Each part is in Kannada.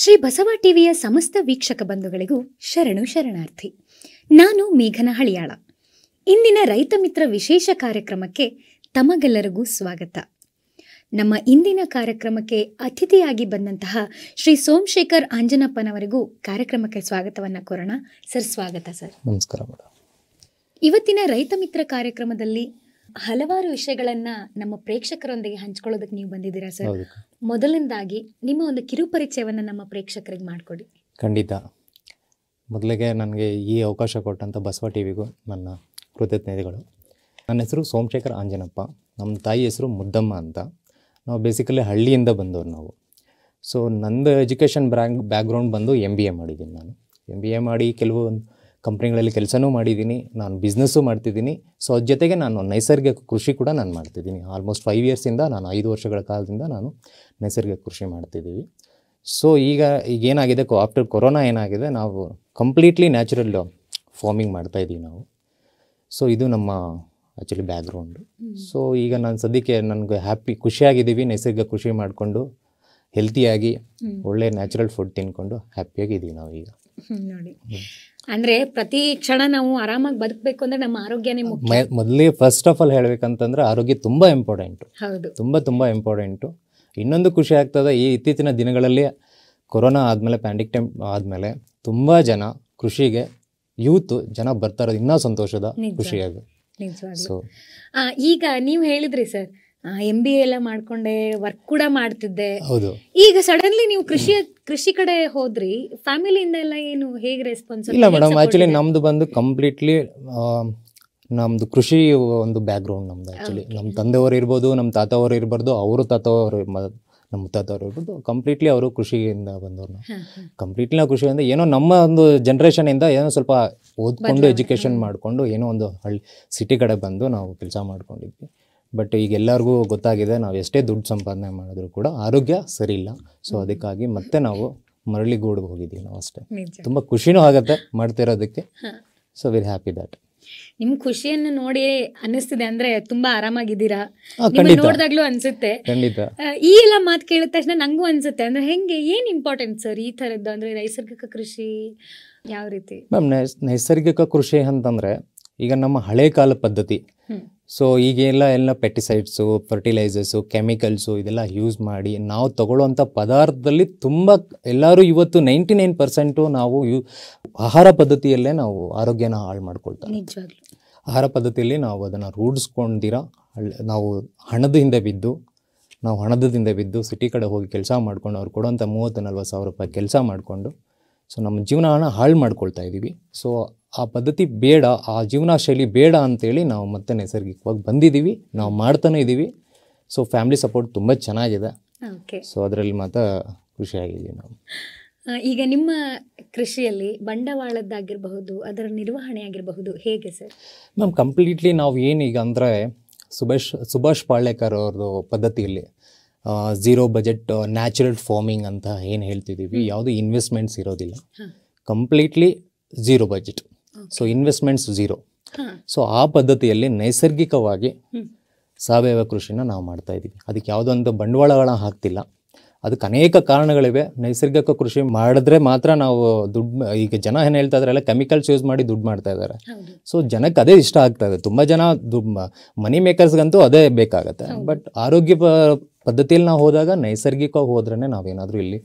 ಶ್ರೀ ಬಸವ ಟಿವಿಯ ಸಮಸ್ತ ವೀಕ್ಷಕ ಬಂಧುಗಳಿಗೂ ಶರಣು ಶರಣಾರ್ಥಿ ನಾನು ಮೇಘನ ಹಳಿಯಾಳ ಇಂದಿನ ರೈತ ಮಿತ್ರ ವಿಶೇಷ ಕಾರ್ಯಕ್ರಮಕ್ಕೆ ತಮಗೆಲ್ಲರಿಗೂ ಸ್ವಾಗತ ನಮ್ಮ ಇಂದಿನ ಕಾರ್ಯಕ್ರಮಕ್ಕೆ ಅತಿಥಿಯಾಗಿ ಬಂದಂತಹ ಶ್ರೀ ಸೋಮಶೇಖರ್ ಆಂಜನಪ್ಪನವರಿಗೂ ಕಾರ್ಯಕ್ರಮಕ್ಕೆ ಸ್ವಾಗತವನ್ನು ಕೋರೋಣ ಸರ್ ಸ್ವಾಗತ ಸರ್ ನಮಸ್ಕಾರ ಇವತ್ತಿನ ರೈತ ಮಿತ್ರ ಕಾರ್ಯಕ್ರಮದಲ್ಲಿ ಹಲವಾರು ವಿಷಯಗಳನ್ನ ನಮ್ಮ ಪ್ರೇಕ್ಷಕರೊಂದಿಗೆ ಹಂಚ್ಕೊಳ್ಳೋದಕ್ಕೆ ನೀವು ಬಂದಿದ್ದೀರಾ ಸರ್ ಮೊದಲನೇದಾಗಿ ನಿಮ್ಮ ಒಂದು ಕಿರು ಪರಿಚಯವನ್ನು ನಮ್ಮ ಪ್ರೇಕ್ಷಕರಿಗೆ ಮಾಡಿಕೊಡಿ ಖಂಡಿತ ಮೊದಲಿಗೆ ನನಗೆ ಈ ಅವಕಾಶ ಕೊಟ್ಟಂಥ ಬಸವ ಟಿವಿಗೂ ನನ್ನ ಕೃತಜ್ಞತೆಗಳು ನನ್ನ ಹೆಸರು ಸೋಮಶೇಖರ್ ಆಂಜನಪ್ಪ ನಮ್ಮ ತಾಯಿ ಹೆಸರು ಮುದ್ದಮ್ಮ ಅಂತ ನಾವು ಬೇಸಿಕಲಿ ಹಳ್ಳಿಯಿಂದ ಬಂದವರು ನಾವು ಸೊ ನಂದು ಎಜುಕೇಷನ್ ಬ್ರ್ಯಾಂಗ್ ಬ್ಯಾಕ್ಗ್ರೌಂಡ್ ಬಂದು ಎಮ್ ಬಿ ಎ ಮಾಡಿದ್ದೀನಿ ನಾನು ಎಮ್ ಬಿ ಎ ಮಾಡಿ ಕೆಲವು ಕಂಪ್ನಿಗಳಲ್ಲಿ ಕೆಲಸನೂ ಮಾಡಿದ್ದೀನಿ ನಾನು ಬಿಸ್ನೆಸ್ಸು ಮಾಡ್ತಿದ್ದೀನಿ ಸೊ ಅದ್ರ ಜೊತೆಗೆ ನಾನು ನೈಸರ್ಗಿಕ ಕೃಷಿ ಕೂಡ ನಾನು ಮಾಡ್ತಿದ್ದೀನಿ ಆಲ್ಮೋಸ್ಟ್ ಫೈವ್ ಇಯರ್ಸಿಂದ ನಾನು ಐದು ವರ್ಷಗಳ ಕಾಲದಿಂದ ನಾನು ನೈಸರ್ಗಿಕ ಕೃಷಿ ಮಾಡ್ತಿದ್ದೀವಿ ಸೊ ಈಗ ಈಗ ಏನಾಗಿದೆ ಕೊ ಆಫ್ಟರ್ ಕೊರೋನಾ ಏನಾಗಿದೆ ನಾವು ಕಂಪ್ಲೀಟ್ಲಿ ನ್ಯಾಚುರಲ್ ಫಾರ್ಮಿಂಗ್ ಮಾಡ್ತಾಯಿದ್ದೀವಿ ನಾವು ಸೊ ಇದು ನಮ್ಮ ಆ್ಯಕ್ಚುಲಿ ಬ್ಯಾಕ್ಗ್ರೌಂಡು ಸೊ ಈಗ ನಾನು ಸದ್ಯಕ್ಕೆ ನನಗೆ ಹ್ಯಾಪಿ ಖುಷಿಯಾಗಿದ್ದೀವಿ ನೈಸರ್ಗಿಕ ಕೃಷಿ ಮಾಡಿಕೊಂಡು ಹೆಲ್ತಿಯಾಗಿ ಒಳ್ಳೆ ನ್ಯಾಚುರಲ್ ಫುಡ್ ತಿನ್ಕೊಂಡು ಹ್ಯಾಪಿಯಾಗಿದ್ದೀವಿ ನಾವು ಈಗ ನೋಡಿ ಅಂದ್ರೆ ಪ್ರತಿ ಕ್ಷಣ ನಾವು ಆರಾಮಾಗಿ ಬದುಕಬೇಕು ಅಂದ್ರೆ ನಮ್ಮ ಆರೋಗ್ಯನೇ ಮುಖ್ಯ ಮೊದಲಿಗೆ ಫಸ್ಟ್ ಆಫ್ ಆಲ್ ಹೇಳ್ಬೇಕಂತಂದ್ರೆ ಆರೋಗ್ಯ ತುಂಬಾ ಇಂಪಾರ್ಟೆಂಟ್ ಹೌದು ತುಂಬಾ ತುಂಬಾ ಇಂಪಾರ್ಟೆಂಟ್ ಇನ್ನೊಂದು ಖುಷಿ ಆಗ್ತದೆ ಈ ಇತ್ತೀಚಿನ ದಿನಗಳಲ್ಲಿ ಕೊರೋನಾ ಆದ್ಮೇಲೆ ಪ್ಯಾಂಡಿಕ್ ಟೈಮ್ ಆದ್ಮೇಲೆ ತುಂಬಾ ಜನ ಕೃಷಿಗೆ ಯೂತ್ ಜನ ಬರ್ತಾ ಇನ್ನೂ ಸಂತೋಷದ ಖುಷಿಯಾಗಿ ಸೊ ಈಗ ನೀವು ಹೇಳಿದ್ರಿ ಸರ್ ಎಂ ಬಿ ಎಲ್ಲ ಮಾಡ್ಕೊಂಡೆ ವರ್ಕ್ ಕೂಡ ಮಾಡ್ತಿದ್ದೆ ಹೌದು ಈಗ ಸಡನ್ಲಿ ನೀವು ಕೃಷಿ ಕೃಷಿ ಕಡೆ ಹೋದ್ರಿ ಫ್ಯಾಮಿಲಿಯಿಂದ ಎಲ್ಲ ಏನು ಹೇಗೆ ರೆಸ್ಪಾನ್ಸ್ ಇಲ್ಲ ಮೇಡಮ್ ಆಕ್ಚುಲಿ ನಮ್ದು ಬಂದು ಕಂಪ್ಲೀಟ್ಲಿ ನಮ್ದು ಕೃಷಿ ಒಂದು ಬ್ಯಾಕ್ ಗ್ರೌಂಡ್ ನಮ್ದು ಆಕ್ಚುಲಿ ನಮ್ಮ ತಂದೆಯವರು ಇರ್ಬೋದು ನಮ್ಮ ತಾತವರು ಇರ್ಬಾರ್ದು ಅವರು ತಾತವರು ನಮ್ಮ ತಾತವರು ಇರ್ಬೋದು ಕಂಪ್ಲೀಟ್ಲಿ ಅವರು ಕೃಷಿಯಿಂದ ಬಂದವ್ರನ್ನ ಕಂಪ್ಲೀಟ್ಲಿ ನಾವು ಕೃಷಿಯಿಂದ ಏನೋ ನಮ್ಮ ಒಂದು ಇಂದ ಏನೋ ಸ್ವಲ್ಪ ಓದ್ಕೊಂಡು ಎಜುಕೇಷನ್ ಮಾಡಿಕೊಂಡು ಏನೋ ಒಂದು ಹಳ್ಳಿ ಸಿಟಿ ಕಡೆ ಬಂದು ನಾವು ಕೆಲಸ ಮಾಡ್ಕೊಂಡಿದ್ವಿ ಬಟ್ ಈಗ ಎಲ್ಲರಿಗೂ ಗೊತ್ತಾಗಿದೆ ನಾವು ಎಷ್ಟೇ ದುಡ್ಡು ಸಂಪಾದನೆ ಮಾಡಿದ್ರು ಕೂಡ ಆರೋಗ್ಯ ಸರಿ ಇಲ್ಲ ಸೊ ಅದಕ್ಕಾಗಿ ಮತ್ತೆ ನಾವು ಮರಳಿಗೂಡ್ಗೆ ಹೋಗಿದ್ದೀವಿ ನಾವು ಅಷ್ಟೇ ತುಂಬ ಖುಷಿನೂ ಆಗುತ್ತೆ ಮಾಡ್ತಿರೋದಕ್ಕೆ ಸೊ ವಿರ್ ಹ್ಯಾಪಿ ದಟ್ ನಿಮ್ ಖುಷಿಯನ್ನು ನೋಡಿ ಅನ್ನಿಸ್ತಿದೆ ಅಂದ್ರೆ ತುಂಬಾ ಆರಾಮಾಗಿದ್ದೀರಾ ನೋಡಿದಾಗ್ಲೂ ಅನ್ಸುತ್ತೆ ಈ ಎಲ್ಲ ಮಾತು ಕೇಳಿದ ತಕ್ಷಣ ನಂಗೂ ಅನ್ಸುತ್ತೆ ಅಂದ್ರೆ ಹೆಂಗೆ ಏನ್ ಇಂಪಾರ್ಟೆಂಟ್ ಸರ್ ಈ ತರದ್ದು ಅಂದ್ರೆ ನೈಸರ್ಗಿಕ ಕೃಷಿ ಯಾವ ರೀತಿ ಮ್ಯಾಮ್ ನೈಸರ್ಗಿಕ ಕೃಷಿ ಅಂತಂದ್ರೆ ಈಗ ನಮ್ಮ ಹಳೆ ಕಾಲ ಪದ್ಧತಿ ಸೊ ಈಗೆಲ್ಲ ಎಲ್ಲ ಪೆಟಿಸೈಡ್ಸು ಫರ್ಟಿಲೈಸರ್ಸು ಕೆಮಿಕಲ್ಸು ಇದೆಲ್ಲ ಯೂಸ್ ಮಾಡಿ ನಾವು ತಗೊಳ್ಳೋವಂಥ ಪದಾರ್ಥದಲ್ಲಿ ತುಂಬ ಎಲ್ಲರೂ ಇವತ್ತು ನೈಂಟಿ ನೈನ್ ಪರ್ಸೆಂಟು ನಾವು ಯೂ ಆಹಾರ ಪದ್ಧತಿಯಲ್ಲೇ ನಾವು ಆರೋಗ್ಯನ ಹಾಳು ಮಾಡ್ಕೊಳ್ತಾ ಆಹಾರ ಪದ್ಧತಿಯಲ್ಲಿ ನಾವು ಅದನ್ನು ರೂಢಿಸ್ಕೊಂಡಿರ ನಾವು ಹಣದ ಹಿಂದೆ ಬಿದ್ದು ನಾವು ಹಣದಿಂದ ಬಿದ್ದು ಸಿಟಿ ಕಡೆ ಹೋಗಿ ಕೆಲಸ ಮಾಡ್ಕೊಂಡು ಅವ್ರು ಕೊಡೋಂಥ ಮೂವತ್ತು ನಲ್ವತ್ತು ಸಾವಿರ ರೂಪಾಯಿ ಕೆಲಸ ಮಾಡಿಕೊಂಡು ಸೊ ನಮ್ಮ ಜೀವನಾನ ಹಾಳು ಮಾಡ್ಕೊಳ್ತಾ ಇದ್ದೀವಿ ಸೊ ಆ ಪದ್ಧತಿ ಬೇಡ ಆ ಜೀವನ ಶೈಲಿ ಬೇಡ ಅಂತೇಳಿ ನಾವು ಮತ್ತೆ ನೈಸರ್ಗಿಕವಾಗಿ ಬಂದಿದ್ದೀವಿ ನಾವು ಮಾಡ್ತಾನೆ ಇದ್ದೀವಿ ಸೊ ಫ್ಯಾಮಿಲಿ ಸಪೋರ್ಟ್ ತುಂಬ ಚೆನ್ನಾಗಿದೆ ಸೊ ಅದರಲ್ಲಿ ಮಾತ್ರ ಖುಷಿಯಾಗಿದ್ದೀವಿ ನಾವು ಈಗ ನಿಮ್ಮ ಕೃಷಿಯಲ್ಲಿ ಬಂಡವಾಳದ್ದಾಗಿರಬಹುದು ಅದರ ನಿರ್ವಹಣೆ ಆಗಿರಬಹುದು ಹೇಗೆ ಸರ್ ಮ್ಯಾಮ್ ಕಂಪ್ಲೀಟ್ಲಿ ನಾವು ಏನೀಗ ಅಂದರೆ ಸುಭಾಷ್ ಸುಭಾಷ್ ಪಾಳೇಕರ್ ಅವ್ರದ್ದು ಪದ್ಧತಿಯಲ್ಲಿ ಝೀರೋ ಬಜೆಟ್ ನ್ಯಾಚುರಲ್ ಫಾರ್ಮಿಂಗ್ ಅಂತ ಏನು ಹೇಳ್ತಿದ್ದೀವಿ ಯಾವುದು ಇನ್ವೆಸ್ಟ್ಮೆಂಟ್ಸ್ ಇರೋದಿಲ್ಲ completely zero budget so investments zero so ಆ ಪದ್ಧತಿಯಲ್ಲಿ ನೈಸರ್ಗಿಕವಾಗಿ ಸಾವಯವ ಕೃಷಿನ ನಾವು ಮಾಡ್ತಾ ಇದ್ದೀವಿ ಅದಕ್ಕೆ ಯಾವುದೊಂದು ಬಂಡವಾಳಗಳ ಹಾಕ್ತಿಲ್ಲ ಅದಕ್ಕೆ ಅನೇಕ ಕಾರಣಗಳಿವೆ ನೈಸರ್ಗಿಕ ಕೃಷಿ ಮಾಡಿದ್ರೆ ಮಾತ್ರ ನಾವು ದುಡ್ಡು ಈಗ ಜನ ಏನು ಹೇಳ್ತಾ ಎಲ್ಲ ಕೆಮಿಕಲ್ಸ್ ಯೂಸ್ ಮಾಡಿ ದುಡ್ಡು ಮಾಡ್ತಾ ಇದ್ದಾರೆ ಸೊ ಜನಕ್ಕೆ ಅದೇ ಇಷ್ಟ ಆಗ್ತಾ ಇದೆ ತುಂಬ ಜನ ದುಡ್ಡು ಮನಿ ಮೇಕರ್ಸ್ಗಂತೂ ಅದೇ ಬೇಕಾಗುತ್ತೆ ಬಟ್ ಆರೋಗ್ಯ ಪದ್ಧತಿಯಲ್ಲಿ ನಾವು ಹೋದಾಗ ನೈಸರ್ಗಿಕವಾಗಿ ಹೋದ್ರೇ ನಾವೇನಾದರೂ ಇಲ್ಲಿ